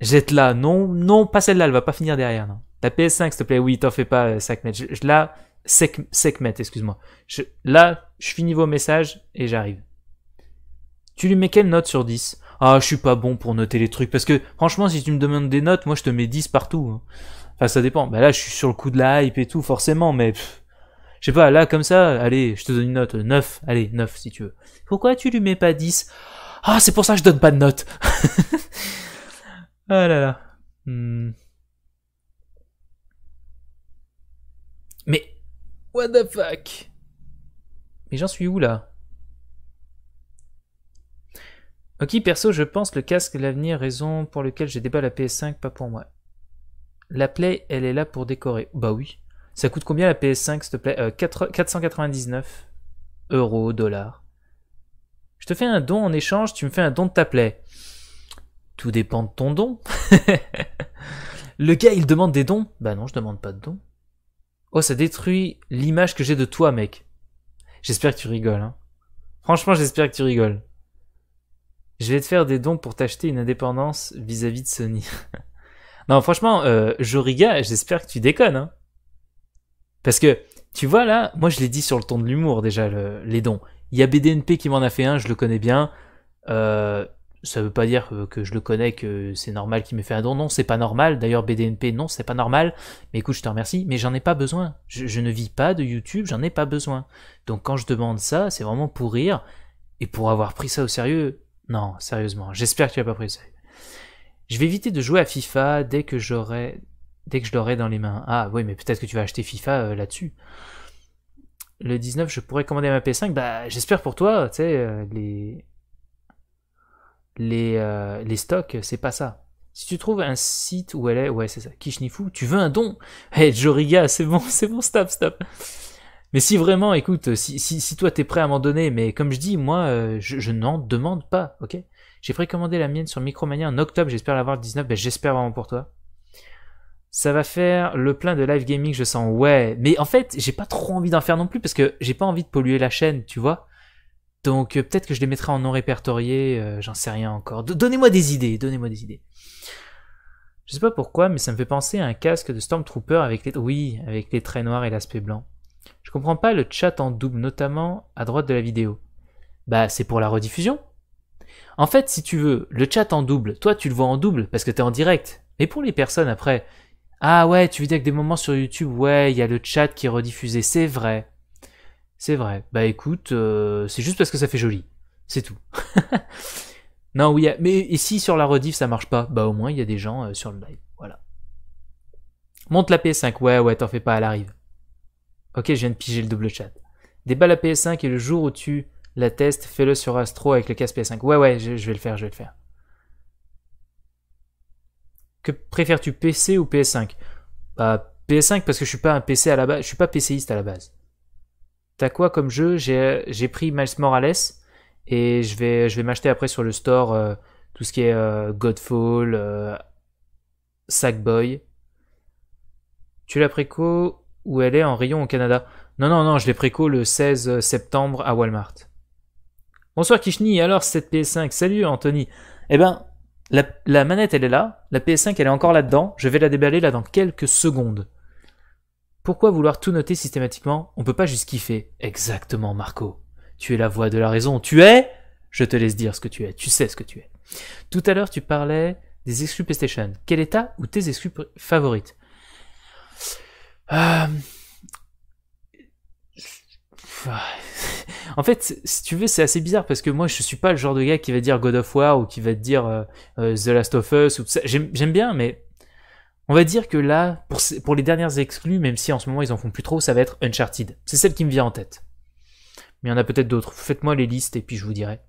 Speaker 1: jette là. Non, non, pas celle-là. Elle va pas finir derrière, non. La PS5, s'il te plaît. Oui, t'en fais pas, 5 euh, mètres. Là, la. mètres, excuse-moi. là, je finis vos messages et j'arrive. Tu lui mets quelle note sur 10 Ah, je suis pas bon pour noter les trucs. Parce que, franchement, si tu me demandes des notes, moi, je te mets 10 partout. Hein. Enfin, ça dépend. Bah là, je suis sur le coup de la hype et tout, forcément, mais je sais pas, là comme ça, allez, je te donne une note, 9, allez, 9 si tu veux. Pourquoi tu lui mets pas 10 Ah, c'est pour ça que je donne pas de notes. ah là là. Hmm. Mais what the fuck Mais j'en suis où là Ok, perso, je pense le casque l'avenir, raison pour lequel j'ai débat la PS5, pas pour moi. La Play, elle est là pour décorer. Bah oui. Ça coûte combien la PS5, s'il te plaît 4, euh, 499 euros, dollars. Je te fais un don en échange, tu me fais un don de ta plaie. Tout dépend de ton don. le gars, il demande des dons. Bah non, je demande pas de dons. Oh, ça détruit l'image que j'ai de toi, mec. J'espère que tu rigoles. Hein. Franchement, j'espère que tu rigoles. Je vais te faire des dons pour t'acheter une indépendance vis-à-vis de Sony. non, franchement, euh, Joriga, j'espère que tu déconnes. Hein. Parce que, tu vois là, moi je l'ai dit sur le ton de l'humour déjà, les dons. Il y a BDNP qui m'en a fait un, je le connais bien. Euh, ça veut pas dire que je le connais, que c'est normal qu'il me fait un don. Non, c'est pas normal. D'ailleurs, BDNP, non, c'est pas normal. Mais écoute, je te remercie, mais j'en ai pas besoin. Je, ne vis pas de YouTube, j'en ai pas besoin. Donc quand je demande ça, c'est vraiment pour rire et pour avoir pris ça au sérieux. Non, sérieusement, j'espère que tu n'as pas pris ça. Je vais éviter de jouer à FIFA dès que j'aurai dès que je l'aurai dans les mains. Ah oui, mais peut-être que tu vas acheter FIFA euh, là-dessus. Le 19, je pourrais commander ma PS5. Bah, j'espère pour toi, tu sais, euh, les... Les, euh, les stocks, c'est pas ça. Si tu trouves un site où elle est, ouais, c'est ça, Kishnifu, tu veux un don Eh, hey, Joriga, c'est bon, c'est bon, stop, stop. Mais si vraiment, écoute, si, si, toi t'es prêt à m'en donner, mais comme je dis, moi, je, n'en demande pas, ok J'ai précommandé la mienne sur Micromania en octobre, j'espère l'avoir le 19, ben j'espère vraiment pour toi. Ça va faire le plein de live gaming, je sens. Ouais, mais en fait, j'ai pas trop envie d'en faire non plus parce que j'ai pas envie de polluer la chaîne, tu vois. Donc euh, peut-être que je les mettrai en non répertorié, euh, j'en sais rien encore. donnez-moi des idées, donnez-moi des idées. Je sais pas pourquoi, mais ça me fait penser à un casque de Stormtrooper avec les, oui, avec les traits noirs et l'aspect blanc. Je comprends pas le chat en double, notamment à droite de la vidéo. Bah, c'est pour la rediffusion. En fait, si tu veux, le chat en double, toi tu le vois en double parce que t'es en direct. Mais pour les personnes après, ah ouais, tu veux dire que des moments sur YouTube, ouais, il y a le chat qui est rediffusé, c'est vrai. C'est vrai. Bah écoute, euh, c'est juste parce que ça fait joli. C'est tout. non, oui, mais ici si sur la rediff ça marche pas Bah au moins il y a des gens euh, sur le live. Voilà. Monte la PS5. Ouais, ouais, t'en fais pas, elle arrive. Ok, je viens de piger le double chat. Débat la PS5 et le jour où tu la testes, fais-le sur Astro avec le casque PS5. Ouais, ouais, je vais le faire, je vais le faire. Que préfères-tu PC ou PS5 Bah PS5 parce que je suis pas un PC à la base, je suis pas PCiste à la base. T'as quoi comme jeu J'ai pris Miles Morales et je vais, je vais m'acheter après sur le store euh, tout ce qui est euh, Godfall, euh, Sackboy. Tu l'as préco où elle est en rayon au Canada Non, non, non, je l'ai préco le 16 septembre à Walmart. Bonsoir Kishni, alors cette PS5, salut Anthony. Eh ben, la, manette, elle est là, la PS5, elle est encore là-dedans, je vais la déballer là dans quelques secondes. Pourquoi vouloir tout noter systématiquement On peut pas juste kiffer. Exactement, Marco. Tu es la voix de la raison. Tu es Je te laisse dire ce que tu es, tu sais ce que tu es. Tout à l'heure, tu parlais des exclus PlayStation. Quel est ta ou tes exclus favorites euh... En fait, si tu veux, c'est assez bizarre parce que moi, je suis pas le genre de gars qui va dire God of War ou qui va dire euh, euh, The Last of Us ou J'aime bien, mais on va dire que là, pour, les dernières exclus, même si en ce moment ils en font plus trop, ça va être Uncharted. C'est celle qui me vient en tête. Mais il y en a peut-être d'autres. Faites-moi les listes et puis je vous dirai.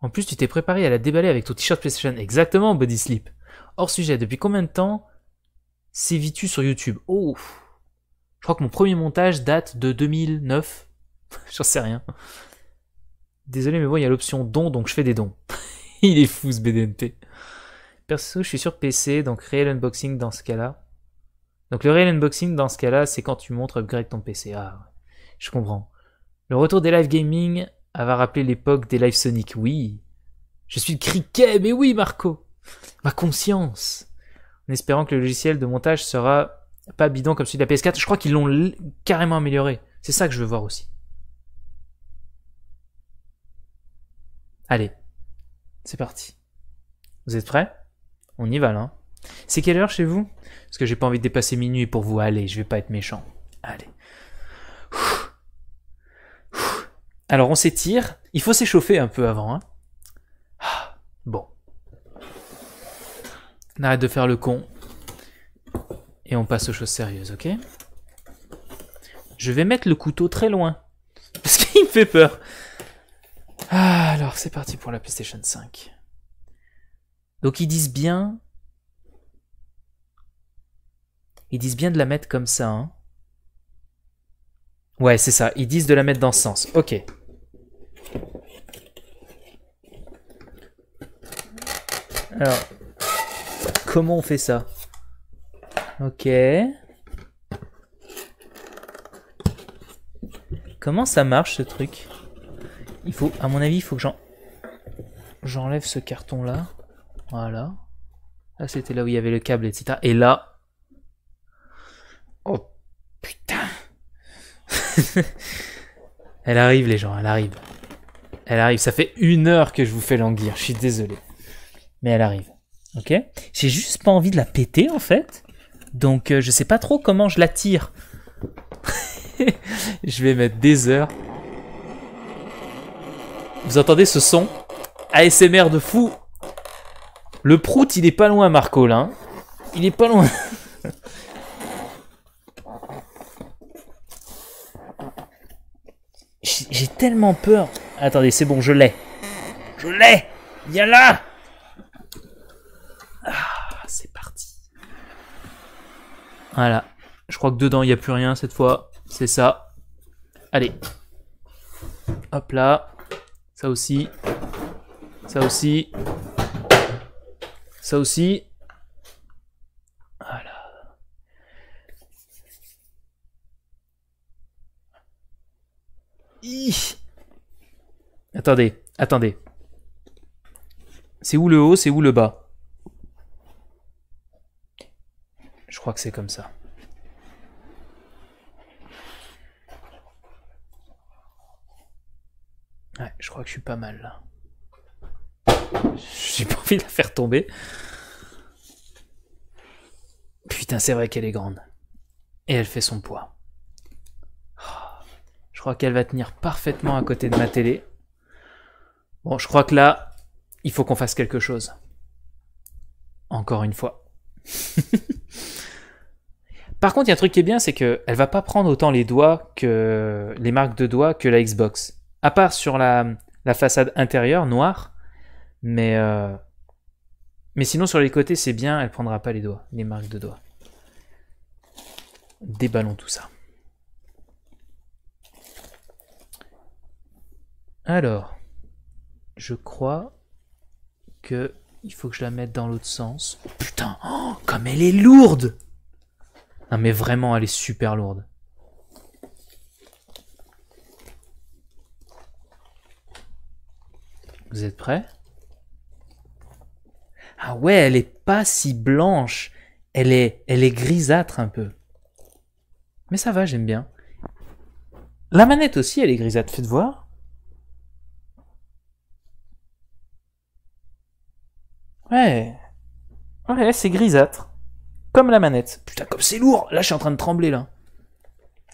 Speaker 1: En plus, tu t'es préparé à la déballer avec ton t-shirt PlayStation. Exactement, Body Sleep. Hors sujet, depuis combien de temps sévis-tu sur YouTube Oh Je crois que mon premier montage date de 2009. J'en sais rien. Désolé, mais bon, il y a l'option don, donc je fais des dons. il est fou ce BDNT. Perso, je suis sur PC, donc réel Unboxing dans ce cas-là. Donc le réel Unboxing dans ce cas-là, c'est quand tu montres upgrade ton PC. Ah, je comprends. Le retour des live gaming va rappeler l'époque des live Sonic. Oui. Je suis criquet, mais oui, Marco. Ma conscience. En espérant que le logiciel de montage sera pas bidon comme celui de la PS4. Je crois qu'ils l'ont carrément amélioré. C'est ça que je veux voir aussi. Allez, c'est parti. Vous êtes prêts On y va là. Hein. C'est quelle heure chez vous Parce que j'ai pas envie de dépasser minuit pour vous. Allez, je vais pas être méchant. Allez. Alors on s'étire. Il faut s'échauffer un peu avant. Hein. Ah, bon. On arrête de faire le con. Et on passe aux choses sérieuses, ok Je vais mettre le couteau très loin. Parce qu'il me fait peur. Ah, alors c'est parti pour la PlayStation 5. Donc ils disent bien... Ils disent bien de la mettre comme ça. Hein. Ouais, c'est ça. Ils disent de la mettre dans ce sens. Ok. Alors, comment on fait ça Ok. Comment ça marche ce truc il faut, à mon avis, il faut que j'en... J'enlève ce carton-là. Voilà. Là, ah, c'était là où il y avait le câble, etc. Et là... Oh, putain Elle arrive, les gens, elle arrive. Elle arrive. Ça fait une heure que je vous fais languir. Je suis désolé. Mais elle arrive. Ok J'ai juste pas envie de la péter, en fait. Donc, euh, je sais pas trop comment je la tire. je vais mettre des heures vous entendez ce son ASMR de fou Le prout, il est pas loin, Marco, là. Hein. il est pas loin. J'ai tellement peur. Attendez, c'est bon, je l'ai. Je l'ai Viens là ah, C'est parti. Voilà. Je crois que dedans, il n'y a plus rien cette fois. C'est ça. Allez. Hop là. Ça aussi. Ça aussi. Ça aussi. Attendez, attendez. C'est où le haut, c'est où le bas Je crois que c'est comme ça. Ouais, je crois que je suis pas mal là. J'ai pas envie de la faire tomber. Putain, c'est vrai qu'elle est grande. Et elle fait son poids. Oh, je crois qu'elle va tenir parfaitement à côté de ma télé. Bon, je crois que là, il faut qu'on fasse quelque chose. Encore une fois. Par contre, il y a un truc qui est bien, c'est qu'elle va pas prendre autant les doigts que les marques de doigts que la Xbox. À part sur la, façade intérieure, noire. Mais, euh, mais sinon, sur les côtés, c'est bien. Elle prendra pas les doigts, les marques de doigts. Déballons tout ça. Alors, je crois que il faut que je la mette dans l'autre sens. putain, oh, comme elle est lourde Non mais vraiment, elle est super lourde. Vous êtes prêts Ah ouais, elle est pas si blanche. Elle est, elle est grisâtre un peu. Mais ça va, j'aime bien. La manette aussi, elle est grisâtre. Faites voir. Ouais. Ouais, c'est grisâtre. Comme la manette. Putain, comme c'est lourd Là, je suis en train de trembler, là.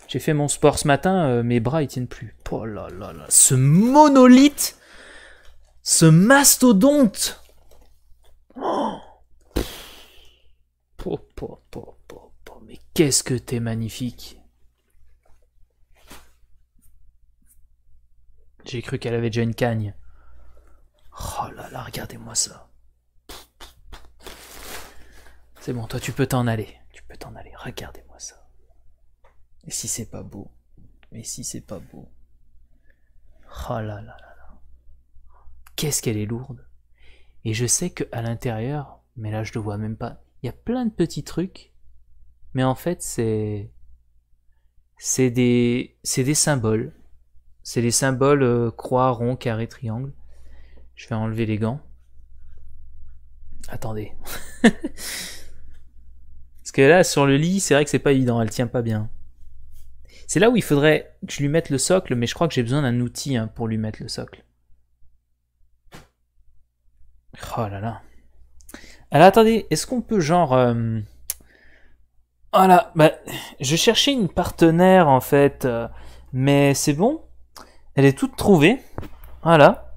Speaker 1: J'ai fait mon sport ce matin, euh, mes bras, ils tiennent plus. Oh là là là. Ce monolithe ce mastodonte Mais qu'est-ce que t'es magnifique J'ai cru qu'elle avait déjà une cagne. Oh là là, regardez-moi ça. C'est bon, toi tu peux t'en aller. Tu peux t'en aller, regardez-moi ça. Et si c'est pas beau Et si c'est pas beau Oh là là qu'est-ce qu'elle est lourde. Et je sais qu'à l'intérieur, mais là je le vois même pas, il y a plein de petits trucs, mais en fait c'est c'est des c'est des symboles, c'est des symboles euh, croix, rond, carré, triangle. Je vais enlever les gants. Attendez. Parce que là sur le lit, c'est vrai que c'est pas évident, elle tient pas bien. C'est là où il faudrait que je lui mette le socle, mais je crois que j'ai besoin d'un outil hein, pour lui mettre le socle. Oh là là. Alors attendez, est-ce qu'on peut genre... Euh, voilà, bah, je cherchais une partenaire en fait, euh, mais c'est bon, elle est toute trouvée. Voilà.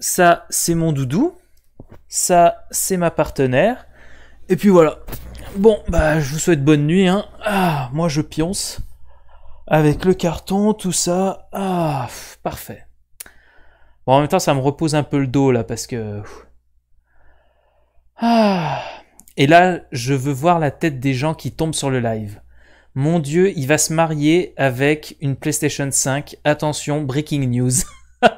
Speaker 1: Ça, c'est mon doudou. Ça, c'est ma partenaire. Et puis voilà. Bon, bah, je vous souhaite bonne nuit. Hein. Ah, moi, je pionce. Avec le carton, tout ça. Ah, parfait. Bon, en même temps, ça me repose un peu le dos là parce que. Ah. Et là, je veux voir la tête des gens qui tombent sur le live. Mon Dieu, il va se marier avec une PlayStation 5. Attention, breaking news.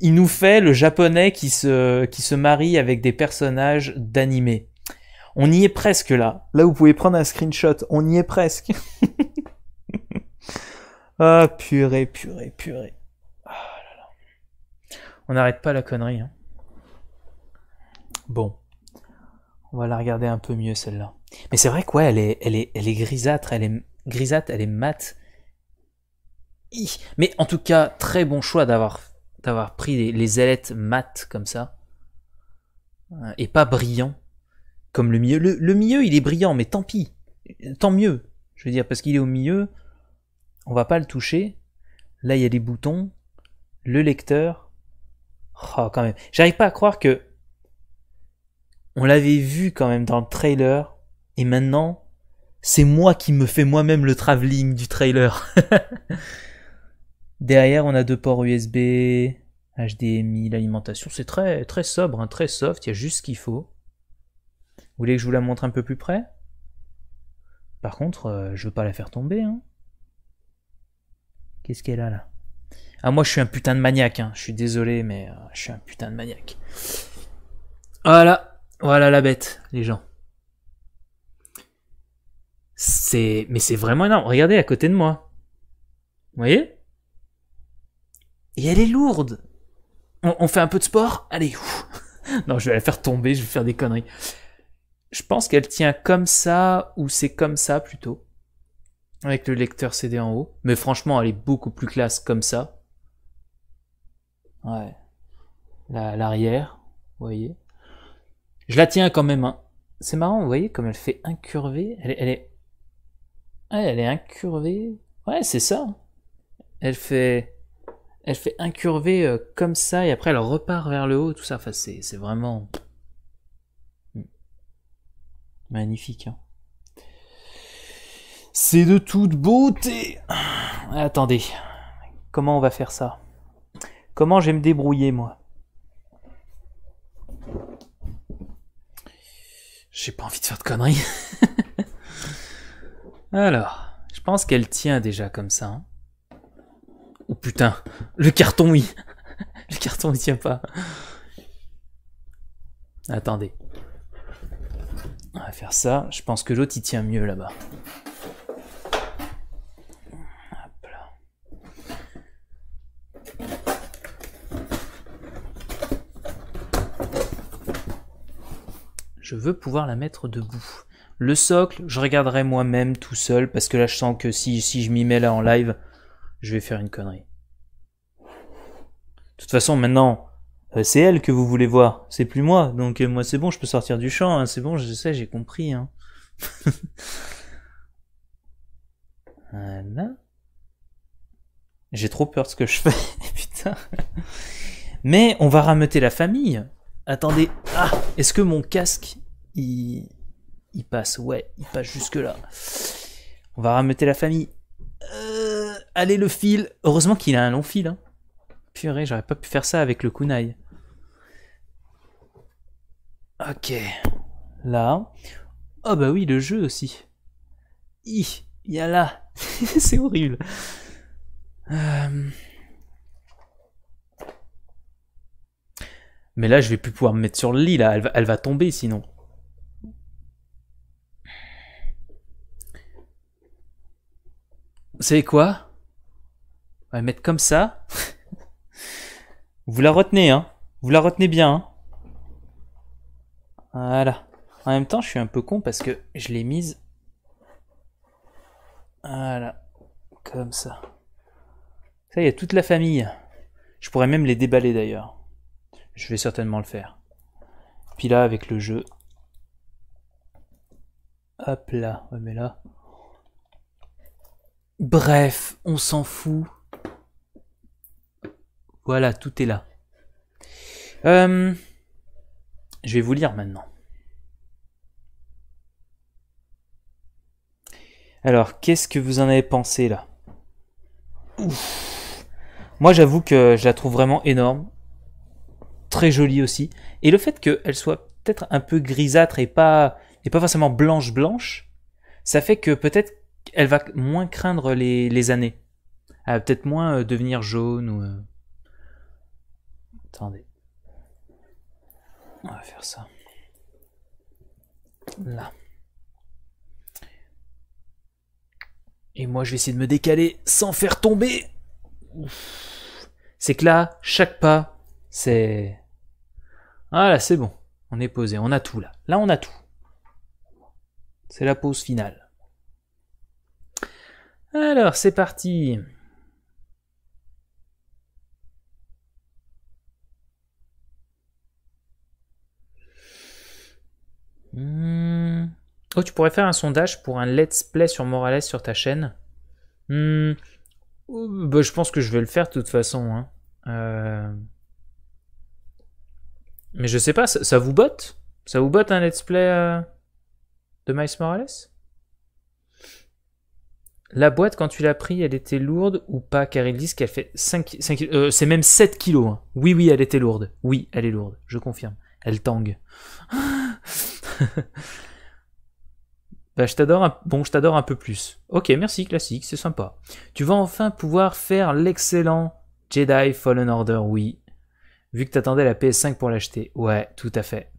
Speaker 1: il nous fait le japonais qui se, qui se marie avec des personnages d'animé. On y est presque là. Là, vous pouvez prendre un screenshot. On y est presque. ah, purée, purée, purée. On n'arrête pas la connerie. Hein. Bon. On va la regarder un peu mieux celle-là. Mais c'est vrai que ouais, elle est, elle est, elle est grisâtre, elle est grisâtre, elle est mate. Mais en tout cas, très bon choix d'avoir d'avoir pris les, ailettes mates comme ça euh, et pas brillant comme le milieu. Le, le, milieu, il est brillant, mais tant pis, tant mieux. Je veux dire parce qu'il est au milieu, on va pas le toucher. Là, il y a des boutons, le lecteur, Oh, quand même. J'arrive pas à croire que. On l'avait vu quand même dans le trailer. Et maintenant, c'est moi qui me fais moi-même le travelling du trailer. Derrière, on a deux ports USB, HDMI, l'alimentation. C'est très, très sobre, hein, très soft. Il y a juste ce qu'il faut. Vous voulez que je vous la montre un peu plus près Par contre, euh, je veux pas la faire tomber. Hein. Qu'est-ce qu'elle a là ah, moi, je suis un putain de maniaque. Hein. Je suis désolé, mais euh, je suis un putain de maniaque. Voilà. Voilà la bête, les gens. C'est... Mais c'est vraiment énorme. Regardez à côté de moi. Vous voyez Et elle est lourde. On, on, fait un peu de sport Allez. non, je vais la faire tomber, je vais faire des conneries. Je pense qu'elle tient comme ça, ou c'est comme ça plutôt. Avec le lecteur CD en haut. Mais franchement, elle est beaucoup plus classe comme ça. Ouais. L'arrière, vous voyez. Je la tiens quand même. Hein. C'est marrant, vous voyez comme elle fait incurver. Elle, est. elle est incurvée. Ouais, c'est ça. Elle fait. Elle fait incurver euh, comme ça et après elle repart vers le haut, tout ça. Enfin, c'est vraiment. Hmm, magnifique. Hein. C'est de toute beauté. Ah, attendez. Comment on va faire ça Comment je vais me débrouiller, moi J'ai pas envie de faire de conneries. Alors, je pense qu'elle tient déjà comme ça. Hein. Oh putain, le carton, oui. Le carton, ne tient pas. Attendez. On va faire ça. Je pense que l'autre, il tient mieux là-bas. je veux pouvoir la mettre debout. Le socle, je regarderai moi-même tout seul, parce que là je sens que si, je m'y mets là en live, je vais faire une connerie. De toute façon, maintenant, euh, c'est elle que vous voulez voir, c'est plus moi. Donc euh, moi c'est bon, je peux sortir du champ, hein. c'est bon, je sais, j'ai compris. Hein. J'ai trop peur de ce que je fais, Mais on va rameuter la famille. Attendez, ah, est-ce que mon casque il, passe, ouais, il passe jusque-là. On va rameter la famille. Euh, allez, le fil. Heureusement qu'il a un long fil. Hein. Purée, j'aurais pas pu faire ça avec le kunai. Ok. Là. Oh bah oui, le jeu aussi. Il y a là. C'est horrible. Euh. Mais là, je vais plus pouvoir me mettre sur le lit. Là, elle va tomber sinon. Vous savez quoi On va mettre comme ça. Vous la retenez, hein. Vous la retenez bien, hein. Voilà. En même temps, je suis un peu con parce que je l'ai mise. Voilà. Comme ça. Ça, y a toute la famille. Je pourrais même les déballer d'ailleurs. Je vais certainement le faire. Puis là, avec le jeu. Hop là, on là. Bref, on s'en fout. Voilà, tout est là. Euh, je vais vous lire maintenant. Alors, qu'est-ce que vous en avez pensé là Ouf. Moi, j'avoue que je la trouve vraiment énorme. Très jolie aussi. Et le fait qu'elle soit peut-être un peu grisâtre et pas, et pas forcément blanche-blanche, ça fait que peut-être elle va moins craindre les, années. Elle va peut-être moins euh, devenir jaune ou. Euh. Attendez. On va faire ça. Là. Et moi, je vais essayer de me décaler sans faire tomber. C'est que là, chaque pas, c'est... Ah là, c'est bon. On est posé. On a tout là. Là, on a tout. C'est la pause finale. Alors, c'est parti. Hmm. Oh, tu pourrais faire un sondage pour un let's play sur Morales sur ta chaîne. Hmm. Oh, bah, je pense que je vais le faire de toute façon. Hein. Euh. Mais je sais pas, ça, vous botte Ça vous botte un let's play euh, de Miles Morales la boîte, quand tu l'as pris, elle était lourde ou pas Car il disent qu'elle fait 5... Euh, c'est même 7 kilos. Hein. Oui, oui, elle était lourde. Oui, elle est lourde. Je confirme. Elle tangue. Bah, je t'adore un... Bon, je t'adore un peu plus. Ok, merci, classique, c'est sympa. Tu vas enfin pouvoir faire l'excellent Jedi Fallen Order, oui. Vu que attendais la PS5 pour l'acheter. Ouais, tout à fait.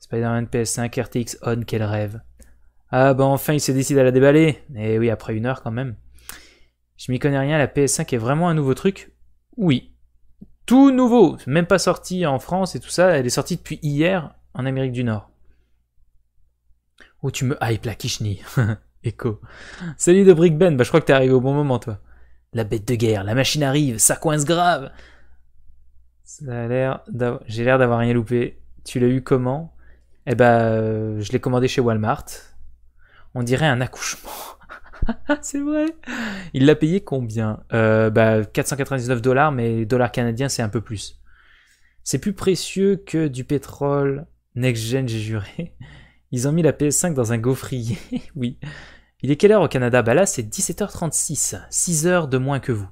Speaker 1: Spider-Man PS5 RTX On, quel rêve. Ah bah enfin il se décide à la déballer. Et eh oui, après une heure quand même. Je m'y connais rien, la PS5 est vraiment un nouveau truc Oui. Tout nouveau, même pas sorti en France et tout ça, elle est sortie depuis hier en Amérique du Nord. Oh tu me hype la Kishni. Echo. Salut de Brick Ben, bah je crois que t'es arrivé au bon moment toi. La bête de guerre, la machine arrive, ça coince grave. Ça a l'air J'ai l'air d'avoir rien loupé. Tu l'as eu comment Eh ben, bah, euh, je l'ai commandé chez Walmart on dirait un accouchement. c'est vrai. Il l'a payé combien euh, bah, 499 dollars, mais dollars canadiens, c'est un peu plus. C'est plus précieux que du pétrole next-gen, j'ai juré. Ils ont mis la PS5 dans un gaufrier, oui. Il est quelle heure au Canada Bah là, c'est 17h36, 6 heures de moins que vous.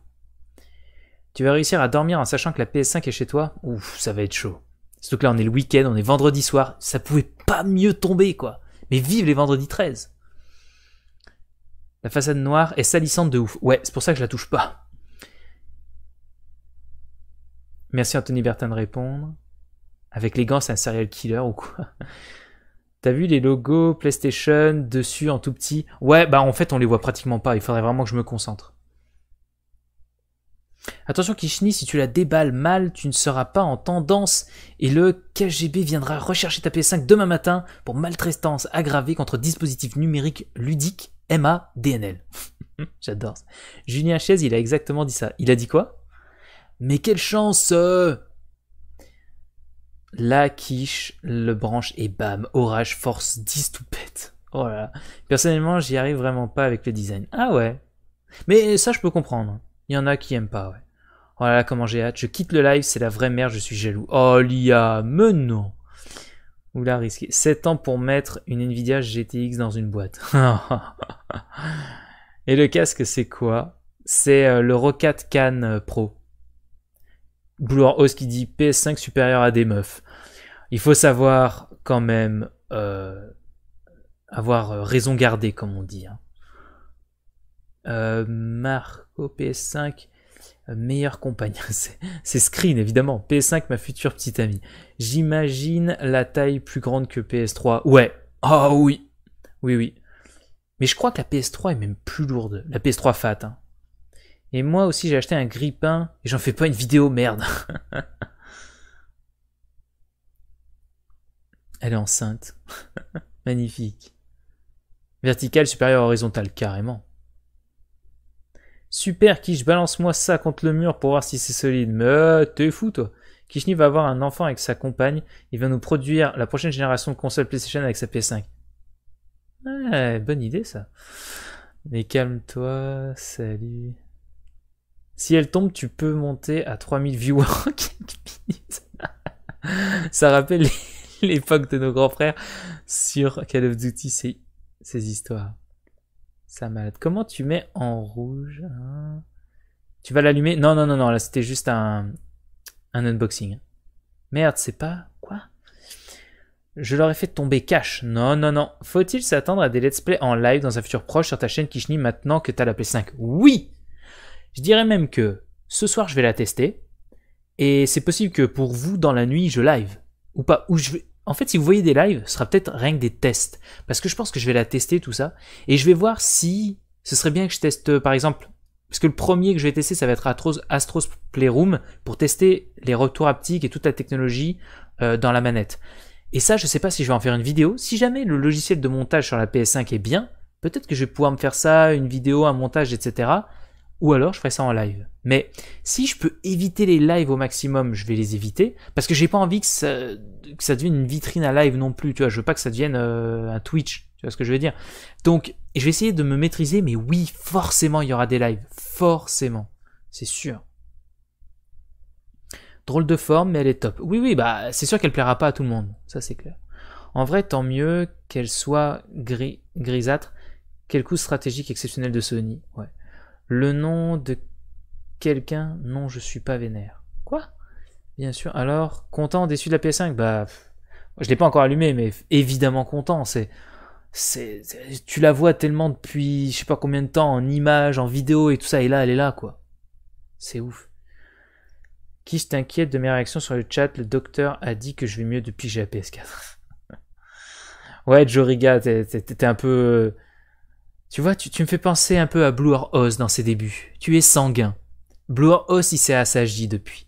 Speaker 1: Tu vas réussir à dormir en sachant que la PS5 est chez toi Ouf, ça va être chaud. Surtout que là, on est le week-end, on est vendredi soir, ça pouvait pas mieux tomber, quoi. Mais vive les vendredis 13 la façade noire est salissante de ouf. Ouais, c'est pour ça que je la touche pas. Merci Anthony Bertin de répondre. Avec les gants, c'est un serial killer ou quoi T'as vu les logos PlayStation dessus en tout petit Ouais, bah en fait, on les voit pratiquement pas. Il faudrait vraiment que je me concentre. Attention Kishni, si tu la déballes mal, tu ne seras pas en tendance et le KGB viendra rechercher ta PS5 demain matin pour maltraitance aggravée contre dispositif numérique ludique Emma, DNL. J'adore ça. Julien Chaise, il a exactement dit ça. Il a dit quoi Mais quelle chance euh La quiche, le branche et bam, orage, force, 10 tout Oh là Personnellement, j'y arrive vraiment pas avec le design. Ah ouais. Mais ça, je peux comprendre. Il y en a qui aiment pas, ouais. Oh là là, comment j'ai hâte. Je quitte le live, c'est la vraie merde, je suis jaloux. Oh, l'IA, mais non. Oula, risqué. 7 ans pour mettre une Nvidia GTX dans une boîte. Et le casque, c'est quoi C'est euh, le Rocket Can euh, Pro. Blue Host qui dit PS5 supérieur à des meufs. Il faut savoir quand même euh, avoir raison gardée, comme on dit. Hein. Marco PS5. Meilleure compagne, C'est Screen, évidemment. PS5, ma future petite amie. J'imagine la taille plus grande que PS3. Ouais. oh, oui. Oui, oui. Mais je crois que la PS3 est même plus lourde. La PS3 fat. Hein. Et moi aussi, j'ai acheté un grippin et j'en fais pas une vidéo, merde. Elle est enceinte. Magnifique. Verticale, supérieure, horizontale, carrément. Super Kish, balance-moi ça contre le mur pour voir si c'est solide. Mais t'es fou toi Kishni va avoir un enfant avec sa compagne. Il va nous produire la prochaine génération de console PlayStation avec sa PS5. Ouais, bonne idée ça. Mais calme-toi, salut. Si elle tombe, tu peux monter à 3000 viewers en quelques minutes. ça rappelle l'époque de nos grands frères sur Call of Duty, ces histoires. Ça malade. Comment tu mets en rouge hein? Tu vas l'allumer Non, non, non, non. Là, c'était juste un, un unboxing. Merde, c'est pas quoi Je leur ai fait tomber cash. Non, non, non. Faut-il s'attendre à des let's play en live dans un futur proche sur ta chaîne Kishni maintenant que t'as la Play 5 Oui Je dirais même que ce soir, je vais la tester. Et c'est possible que pour vous, dans la nuit, je live. Ou pas. Ou je vais, en fait, si vous voyez des lives, ce sera peut-être rien que des tests. Parce que je pense que je vais la tester, tout ça. Et je vais voir si ce serait bien que je teste, euh, par exemple, parce que le premier que je vais tester, ça va être Astros, Playroom pour tester les retours haptiques et toute la technologie euh, dans la manette. Et ça, je ne sais pas si je vais en faire une vidéo. Si jamais le logiciel de montage sur la PS5 est bien, peut-être que je vais pouvoir me faire ça, une vidéo, un montage, etc ou alors je ferai ça en live. Mais si je peux éviter les lives au maximum, je vais les éviter, parce que j'ai pas envie que ça, devienne une vitrine à live non plus, tu vois, je veux pas que ça devienne euh, un Twitch, tu vois ce que je veux dire. Donc, je vais essayer de me maîtriser, mais oui, forcément, il y aura des lives, forcément, c'est sûr. Drôle de forme, mais elle est top. Oui, oui, bah, c'est sûr qu'elle plaira pas à tout le monde, ça c'est clair. En vrai, tant mieux qu'elle soit gris, grisâtre. Quel coup stratégique exceptionnel de Sony. Ouais le nom de quelqu'un. Non, je suis pas vénère. Quoi Bien sûr. Alors, content, déçu de la PS5 Bah, je l'ai pas encore allumé, mais évidemment content. C'est, c'est, tu la vois tellement depuis je sais pas combien de temps en images, en vidéo et tout ça, et là, elle est là, quoi. C'est ouf. Qui t'inquiète de mes réactions sur le chat Le docteur a dit que je vais mieux depuis que j'ai la PS4. ouais, Joriga, t'es, un peu tu vois, tu, me fais penser un peu à Blue Oz dans ses débuts. Tu es sanguin. Blue Oz, il s'est assagi depuis.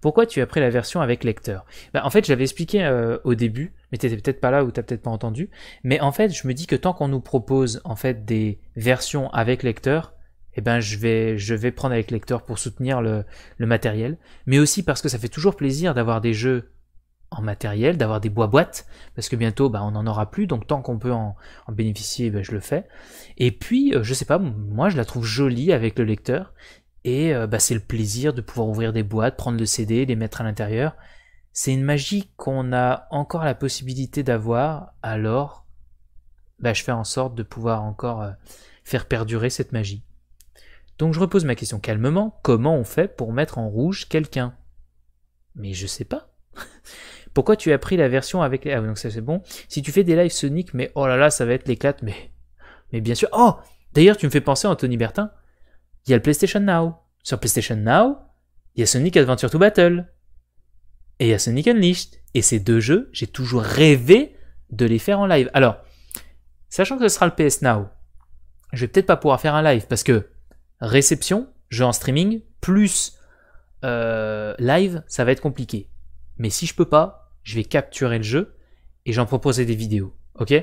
Speaker 1: Pourquoi tu as pris la version avec lecteur bah, En fait, j'avais expliqué euh, au début, mais t'étais peut-être pas là ou t'as peut-être pas entendu. Mais en fait, je me dis que tant qu'on nous propose en fait des versions avec lecteur, eh ben je vais, je vais prendre avec lecteur pour soutenir le matériel, mais aussi parce que ça fait toujours plaisir d'avoir des jeux en matériel, d'avoir des bois-boîtes, parce que bientôt bah, on n'en aura plus, donc tant qu'on peut en, bénéficier, bah, je le fais. Et puis, euh, je sais pas, moi je la trouve jolie avec le lecteur, et euh, bah, c'est le plaisir de pouvoir ouvrir des boîtes, prendre le CD, les mettre à l'intérieur. C'est une magie qu'on a encore la possibilité d'avoir, alors bah, je fais en sorte de pouvoir encore euh, faire perdurer cette magie. Donc je repose ma question calmement, comment on fait pour mettre en rouge quelqu'un Mais je sais pas. Pourquoi tu as pris la version avec... Ah donc ça c'est bon. Si tu fais des lives Sonic, mais oh là là, ça va être l'éclate, mais... Mais bien sûr... Oh D'ailleurs, tu me fais penser à Anthony Bertin. Il y a le PlayStation Now. Sur PlayStation Now, il y a Sonic Adventure to Battle. Et il y a Sonic Unleashed. Et ces deux jeux, j'ai toujours rêvé de les faire en live. Alors, sachant que ce sera le PS Now, je vais peut-être pas pouvoir faire un live parce que réception, jeu en streaming, plus euh, live, ça va être compliqué. Mais si je peux pas, je vais capturer le jeu et j'en proposer des vidéos, ok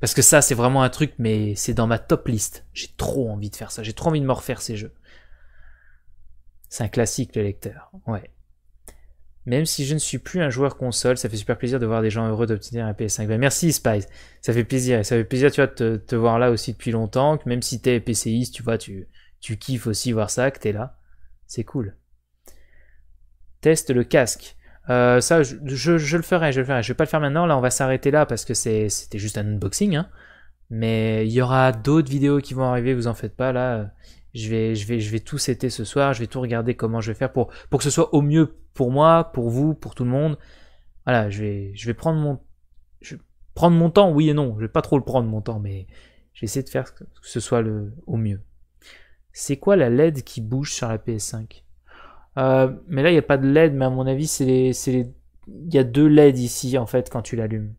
Speaker 1: Parce que ça, c'est vraiment un truc, mais c'est dans ma top liste. J'ai trop envie de faire ça, j'ai trop envie de me refaire ces jeux. C'est un classique, le lecteur, ouais. Même si je ne suis plus un joueur console, ça fait super plaisir de voir des gens heureux d'obtenir un PS5. Ben, merci Spice, ça fait plaisir. ça fait plaisir, tu vois, de te, voir là aussi depuis longtemps. même si t'es PCiste, tu vois, tu, tu kiffes aussi voir ça, que es là. C'est cool. Teste le casque. Euh, ça, je, je, le ferai, je le ferai. Je vais pas le faire maintenant. Là, on va s'arrêter là parce que c'était juste un unboxing. Hein. Mais il y aura d'autres vidéos qui vont arriver. Vous en faites pas. Là, je vais, je vais, je vais tout setter ce soir. Je vais tout regarder comment je vais faire pour, pour que ce soit au mieux pour moi, pour vous, pour tout le monde. Voilà, je vais, je vais prendre mon, je prendre mon temps. Oui et non. Je vais pas trop le prendre mon temps, mais j'essaie de faire que ce soit le au mieux. C'est quoi la LED qui bouge sur la PS5 euh, mais là, il n'y a pas de LED, mais à mon avis, il y a deux LED ici, en fait, quand tu l'allumes.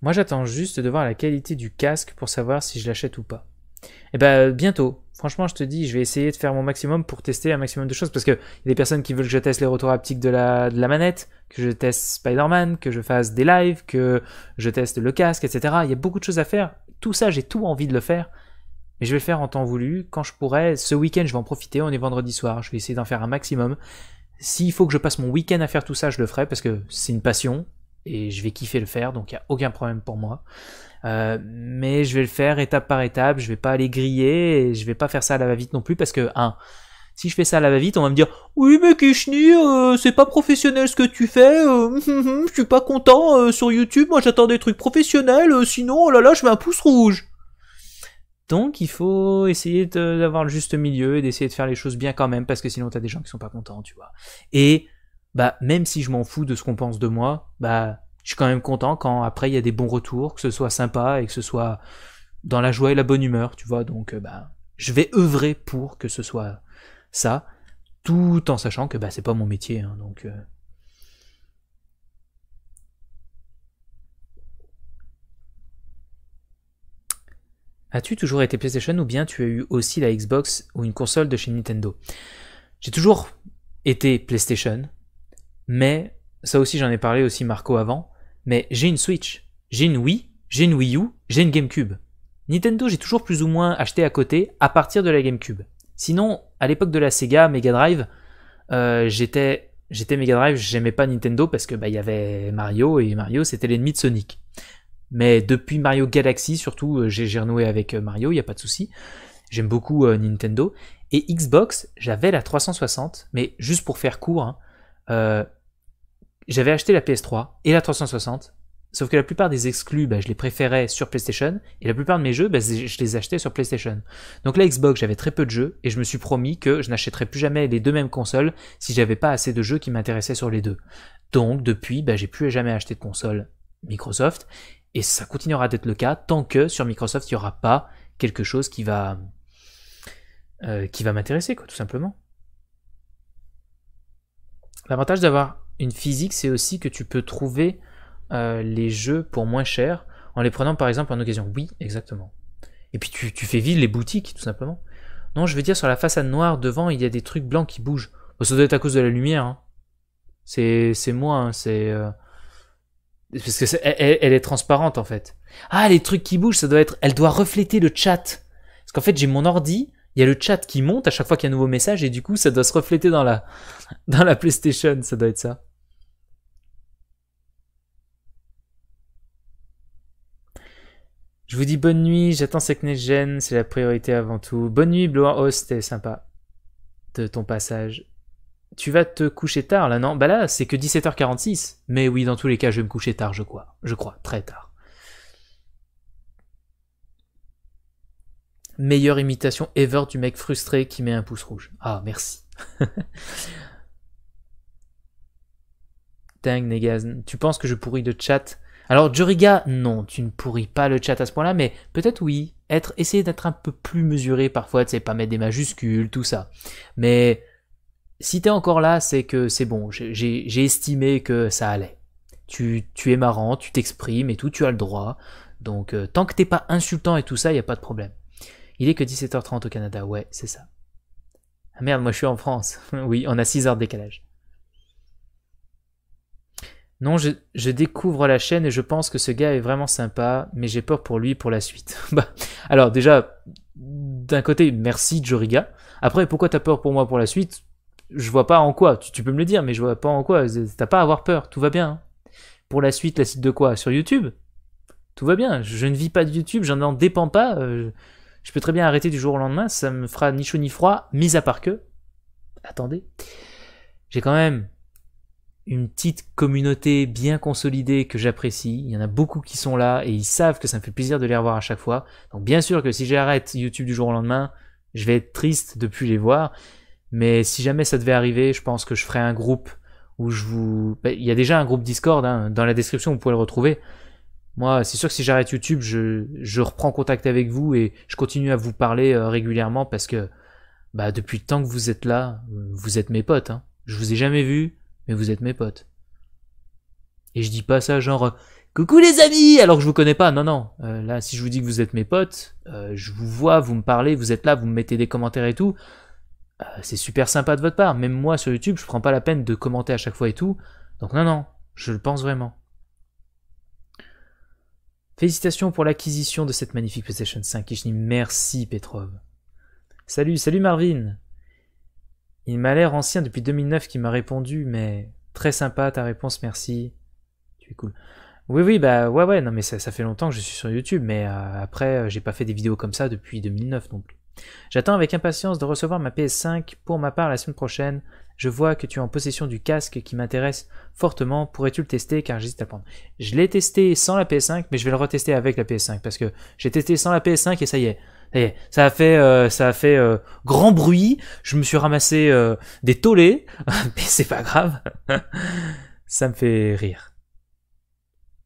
Speaker 1: Moi, j'attends juste de voir la qualité du casque pour savoir si je l'achète ou pas. Et eh bien, bientôt. Franchement, je te dis, je vais essayer de faire mon maximum pour tester un maximum de choses parce qu'il y a des personnes qui veulent que je teste les retours haptiques de la, de la manette, que je teste Spider-Man, que je fasse des lives, que je teste le casque, etc. Il y a beaucoup de choses à faire. Tout ça, j'ai tout envie de le faire. Mais je vais le faire en temps voulu, quand je pourrai. Ce week-end, je vais en profiter, on est vendredi soir, je vais essayer d'en faire un maximum. S'il faut que je passe mon week-end à faire tout ça, je le ferai parce que c'est une passion et je vais kiffer le faire, donc il n'y a aucun problème pour moi. Euh, mais je vais le faire étape par étape, je vais pas aller griller je vais pas faire ça à la va-vite non plus parce que, un, si je fais ça à la va-vite, on va me dire Oui, mais Kishni, euh, c'est pas professionnel ce que tu fais, euh, hum, hum, hum, je suis pas content sur YouTube, moi j'attends des trucs professionnels, sinon, oh là là, je mets un pouce rouge. Donc il faut essayer d'avoir le juste milieu et d'essayer de faire les choses bien quand même, parce que sinon t'as des gens qui sont pas contents, tu vois. Et bah même si je m'en fous de ce qu'on pense de moi, bah je suis quand même content quand après il y a des bons retours, que ce soit sympa et que ce soit dans la joie et la bonne humeur, tu vois. Donc bah je vais œuvrer pour que ce soit ça, tout en sachant que bah c'est pas mon métier, hein. donc. Euh, As-tu toujours été PlayStation ou bien tu as eu aussi la Xbox ou une console de chez Nintendo J'ai toujours été PlayStation, mais ça aussi j'en ai parlé aussi Marco avant, mais j'ai une Switch, j'ai une Wii, j'ai une Wii U, j'ai une GameCube. Nintendo, j'ai toujours plus ou moins acheté à côté à partir de la GameCube. Sinon, à l'époque de la Sega Mega Drive, euh, j'étais j'étais Mega Drive, j'aimais pas Nintendo parce que bah, y avait Mario et Mario c'était l'ennemi de Sonic. Mais depuis Mario Galaxy, surtout, euh, j'ai renoué avec euh, Mario, il n'y a pas de souci. J'aime beaucoup euh, Nintendo. Et Xbox, j'avais la 360, mais juste pour faire court, hein, j'avais acheté la PS3 et la 360. Sauf que la plupart des exclus, bah, je les préférais sur PlayStation, et la plupart de mes jeux, bah, je les achetais sur PlayStation. Donc là, Xbox, j'avais très peu de jeux, et je me suis promis que je n'achèterais plus jamais les deux mêmes consoles si j'avais pas assez de jeux qui m'intéressaient sur les deux. Donc depuis, je bah, j'ai plus jamais acheté de console Microsoft, et ça continuera d'être le cas tant que sur Microsoft, il n'y aura pas quelque chose qui va, euh, qui va m'intéresser, quoi, tout simplement. L'avantage d'avoir une physique, c'est aussi que tu peux trouver euh, les jeux pour moins cher en les prenant par exemple en occasion. Oui, exactement. Et puis tu, tu fais vivre les boutiques, tout simplement. Non, je veux dire, sur la façade noire, devant, il y a des trucs blancs qui bougent. Oh, ça doit être à cause de la lumière. Hein. C'est moi, hein, c'est... Euh, parce que est, elle, est transparente en fait. Ah, les trucs qui bougent, ça doit être. Elle doit refléter le chat. Parce qu'en fait, j'ai mon ordi, il y a le chat qui monte à chaque fois qu'il y a un nouveau message, et du coup, ça doit se refléter dans la, dans la PlayStation, ça doit être ça. Je vous dis bonne nuit, j'attends cette c'est la priorité avant tout. Bonne nuit, en Host, oh, c'était sympa de ton passage tu vas te coucher tard là, non Bah là, c'est que 17h46. Mais oui, dans tous les cas, je vais me coucher tard, je crois. Je crois, très tard. Meilleure imitation ever du mec frustré qui met un pouce rouge. Ah, merci. Dang, Negaz, tu penses que je pourris de chat Alors, Joriga, non, tu ne pourris pas le chat à ce point-là, mais peut-être oui. Être, essayer d'être un peu plus mesuré parfois, tu sais, pas mettre des majuscules, tout ça. Mais si t'es encore là, c'est que c'est bon, j'ai estimé que ça allait. Tu, es marrant, tu t'exprimes et tout, tu as le droit. Donc euh, tant que t'es pas insultant et tout ça, il n'y a pas de problème. Il est que 17h30 au Canada, ouais, c'est ça. Ah merde, moi je suis en France. oui, on a 6 heures de décalage. Non, je, je, découvre la chaîne et je pense que ce gars est vraiment sympa, mais j'ai peur pour lui pour la suite. bah, alors déjà, d'un côté, merci Joriga. Après, pourquoi t'as peur pour moi pour la suite je vois pas en quoi. Tu, peux me le dire, mais je vois pas en quoi. T'as pas à avoir peur, tout va bien. Hein. Pour la suite, la suite de quoi Sur YouTube Tout va bien. Je, ne vis pas de YouTube, j'en en dépends pas. Euh, je peux très bien arrêter du jour au lendemain, ça me fera ni chaud ni froid, mis à part que. Attendez. J'ai quand même une petite communauté bien consolidée que j'apprécie. Il y en a beaucoup qui sont là et ils savent que ça me fait plaisir de les revoir à chaque fois. Donc bien sûr que si j'arrête YouTube du jour au lendemain, je vais être triste de plus les voir. Mais si jamais ça devait arriver, je pense que je ferai un groupe où je vous... Bah, il y a déjà un groupe Discord, hein, dans la description vous pouvez le retrouver. Moi, c'est sûr que si j'arrête YouTube, je, je, reprends contact avec vous et je continue à vous parler euh, régulièrement parce que bah, depuis le temps que vous êtes là, vous êtes mes potes. Hein. Je vous ai jamais vu, mais vous êtes mes potes. Et je dis pas ça genre euh, coucou les amis alors que je vous connais pas. Non non, euh, là si je vous dis que vous êtes mes potes, je vous vois, vous me parlez, vous êtes là, vous me mettez des commentaires et tout. Euh, c'est super sympa de votre part. Même moi sur YouTube, je prends pas la peine de commenter à chaque fois et tout. Donc non, non, je le pense vraiment. Félicitations pour l'acquisition de cette magnifique PlayStation 5, dis Merci, Petrov. Salut, salut Marvin. Il m'a l'air ancien depuis 2009 qui m'a répondu, mais très sympa ta réponse, merci. Tu es cool. Oui, oui, bah ouais, ouais, non, mais ça, fait longtemps que je suis sur YouTube, mais euh, après, euh, j'ai pas fait des vidéos comme ça depuis 2009 non plus. J'attends avec impatience de recevoir ma PS5 pour ma part la semaine prochaine. Je vois que tu es en possession du casque qui m'intéresse fortement. Pourrais-tu le tester car j'hésite à prendre Je l'ai testé sans la PS5, mais je vais le retester avec la PS5 parce que j'ai testé sans la PS5 et ça y est. Ça, ça a fait, euh, ça a fait euh, grand bruit. Je me suis ramassé euh, des tollés, mais c'est pas grave. ça me fait rire.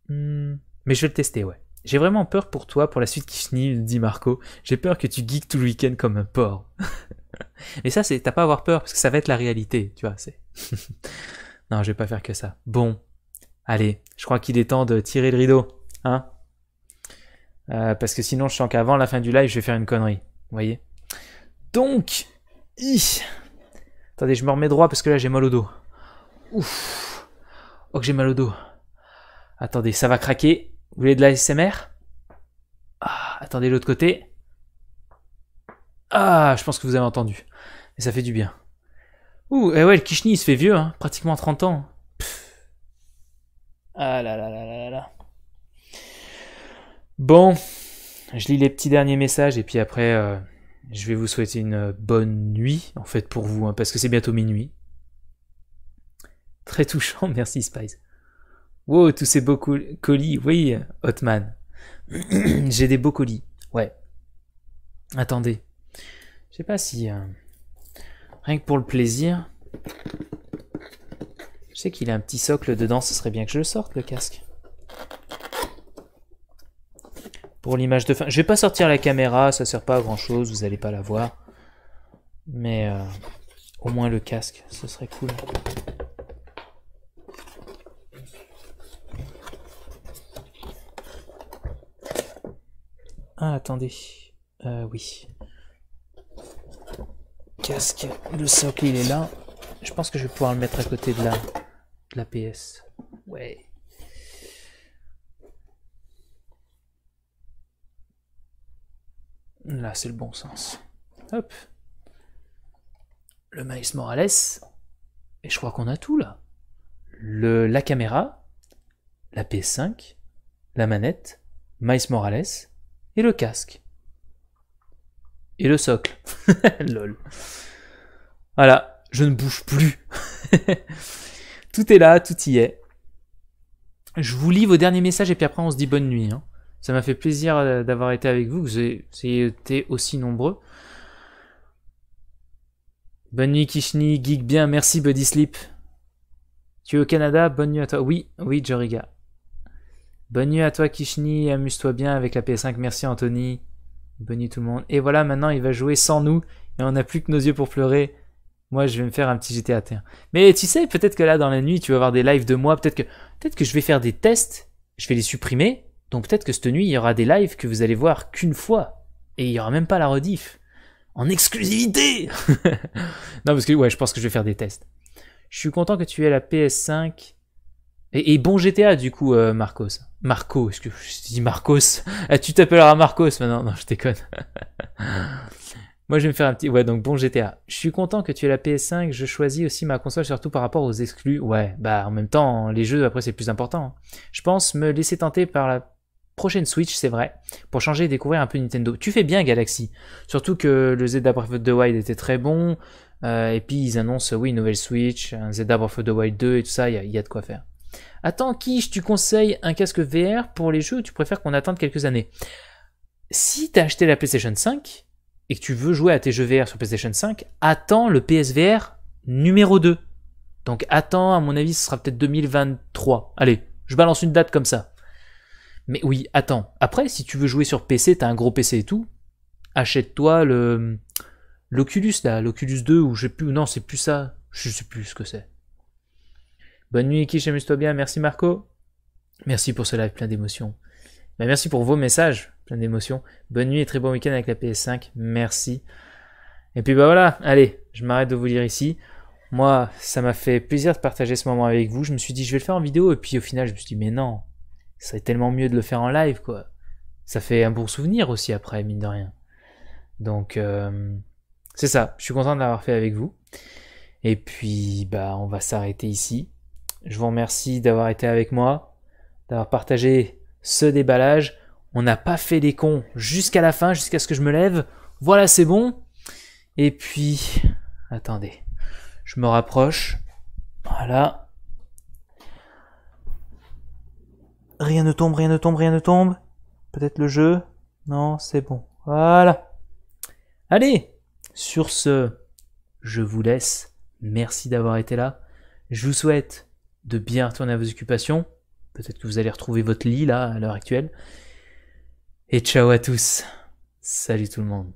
Speaker 1: Hmm. Mais je vais le tester, ouais. J'ai vraiment peur pour toi, pour la suite qui finit, dit Marco. J'ai peur que tu geeks tout le week-end comme un porc. Mais ça, c'est, t'as pas à avoir peur, parce que ça va être la réalité, tu vois, c'est. non, je vais pas faire que ça. Bon. Allez, je crois qu'il est temps de tirer le rideau, hein. Euh, parce que sinon, je sens qu'avant la fin du live, je vais faire une connerie. Vous voyez Donc. Attendez, je me remets droit parce que là, j'ai mal au dos. Ouf. Oh, que j'ai mal au dos. Attendez, ça va craquer. Vous voulez de l'ASMR SMR ah, Attendez l'autre côté. Ah, je pense que vous avez entendu. et ça fait du bien. Ouh, et eh ouais, le Kishni, se fait vieux, hein, pratiquement 30 ans. Ah là là là là là Bon, je lis les petits derniers messages et puis après, euh, je vais vous souhaiter une bonne nuit, en fait, pour vous, hein, parce que c'est bientôt minuit. Très touchant, merci Spice. Wow, tous ces beaux colis. Oui, Hotman. J'ai des beaux colis. Ouais. Attendez. Je sais pas si... Euh, rien que pour le plaisir... Je sais qu'il a un petit socle dedans, ce serait bien que je le sorte, le casque. Pour l'image de fin... Je vais pas sortir la caméra, ça sert pas à grand-chose, vous allez pas la voir. Mais... Euh, au moins le casque, ce serait cool. Ah, attendez. Euh, oui. Casque. Le socle, il est là. Je pense que je vais pouvoir le mettre à côté de la, de la PS. Ouais. Là, c'est le bon sens. Hop. Le Maïs Morales. Et je crois qu'on a tout là. Le, la caméra, la PS5, la manette, Maïs Morales, et le casque. Et le socle. Lol. Voilà, je ne bouge plus. tout est là, tout y est. Je vous lis vos derniers messages et puis après on se dit bonne nuit. Hein. Ça m'a fait plaisir euh, d'avoir été avec vous, que vous ayez été aussi nombreux. Bonne nuit Kishni, geek bien, merci Buddy Sleep. Tu es au Canada, bonne nuit à toi. Oui, oui Joriga. Bonne nuit à toi Kishni, amuse-toi bien avec la PS5, merci Anthony. Bonne nuit tout le monde. Et voilà, maintenant il va jouer sans nous et on n'a plus que nos yeux pour pleurer. Moi, je vais me faire un petit GTA T1. Mais tu sais, peut-être que là, dans la nuit, tu vas avoir des lives de moi. Peut-être que, peut que je vais faire des tests. Je vais les supprimer. Donc peut-être que cette nuit, il y aura des lives que vous allez voir qu'une fois. Et il n'y aura même pas la rediff. En exclusivité Non, parce que ouais, je pense que je vais faire des tests. Je suis content que tu aies la PS5. Et, bon GTA, du coup, euh, Marcos. Marco, est-ce que je dis Marcos ah, Tu t'appelleras Marcos maintenant, non, je déconne. Moi, je vais me faire un petit. Ouais, donc bon GTA. Je suis content que tu aies la PS5. Je choisis aussi ma console, surtout par rapport aux exclus. Ouais, bah en même temps, les jeux après c'est plus important. Hein. Je pense me laisser tenter par la prochaine Switch, c'est vrai, pour changer et découvrir un peu Nintendo. Tu fais bien Galaxy. Surtout que le Zelda Breath of the Wild était très bon. Euh, et puis ils annoncent oui une nouvelle Switch, un Zelda Breath of the Wild 2 et tout ça. Il y, a de quoi faire. Attends, Kish tu conseilles un casque VR pour les jeux ou tu préfères qu'on attende quelques années Si tu as acheté la PlayStation 5 et que tu veux jouer à tes jeux VR sur PlayStation 5, attends le PSVR numéro 2. Donc attends, à mon avis, ce sera peut-être 2023. Allez, je balance une date comme ça. Mais oui, attends. Après, si tu veux jouer sur PC, t'as un gros PC et tout, achète-toi le l'Oculus là, l'Oculus 2 ou je sais plus. Non, c'est plus ça. Je sais plus ce que c'est. Bonne nuit, qui amuse-toi bien. Merci, Marco. Merci pour ce live plein d'émotions. Bah, merci pour vos messages plein d'émotions. Bonne nuit et très bon week-end avec la PS5. Merci. Et puis bah voilà, allez, je m'arrête de vous lire ici. Moi, ça m'a fait plaisir de partager ce moment avec vous. Je me suis dit, je vais le faire en vidéo. Et puis au final, je me suis dit, mais non, ça serait tellement mieux de le faire en live, quoi. Ça fait un bon souvenir aussi après, mine de rien. Donc, euh, c'est ça. Je suis content de l'avoir fait avec vous. Et puis, bah, on va s'arrêter ici. Je vous remercie d'avoir été avec moi, d'avoir partagé ce déballage. On n'a pas fait les cons jusqu'à la fin, jusqu'à ce que je me lève. Voilà, c'est bon. Et puis, attendez, je me rapproche. Voilà. Rien ne tombe, rien ne tombe, rien ne tombe. Peut-être le jeu. Non, c'est bon. Voilà. Allez, sur ce, je vous laisse. Merci d'avoir été là. Je vous souhaite de bien retourner à vos occupations. Peut-être que vous allez retrouver votre lit là à l'heure actuelle. Et ciao à tous. Salut tout le monde.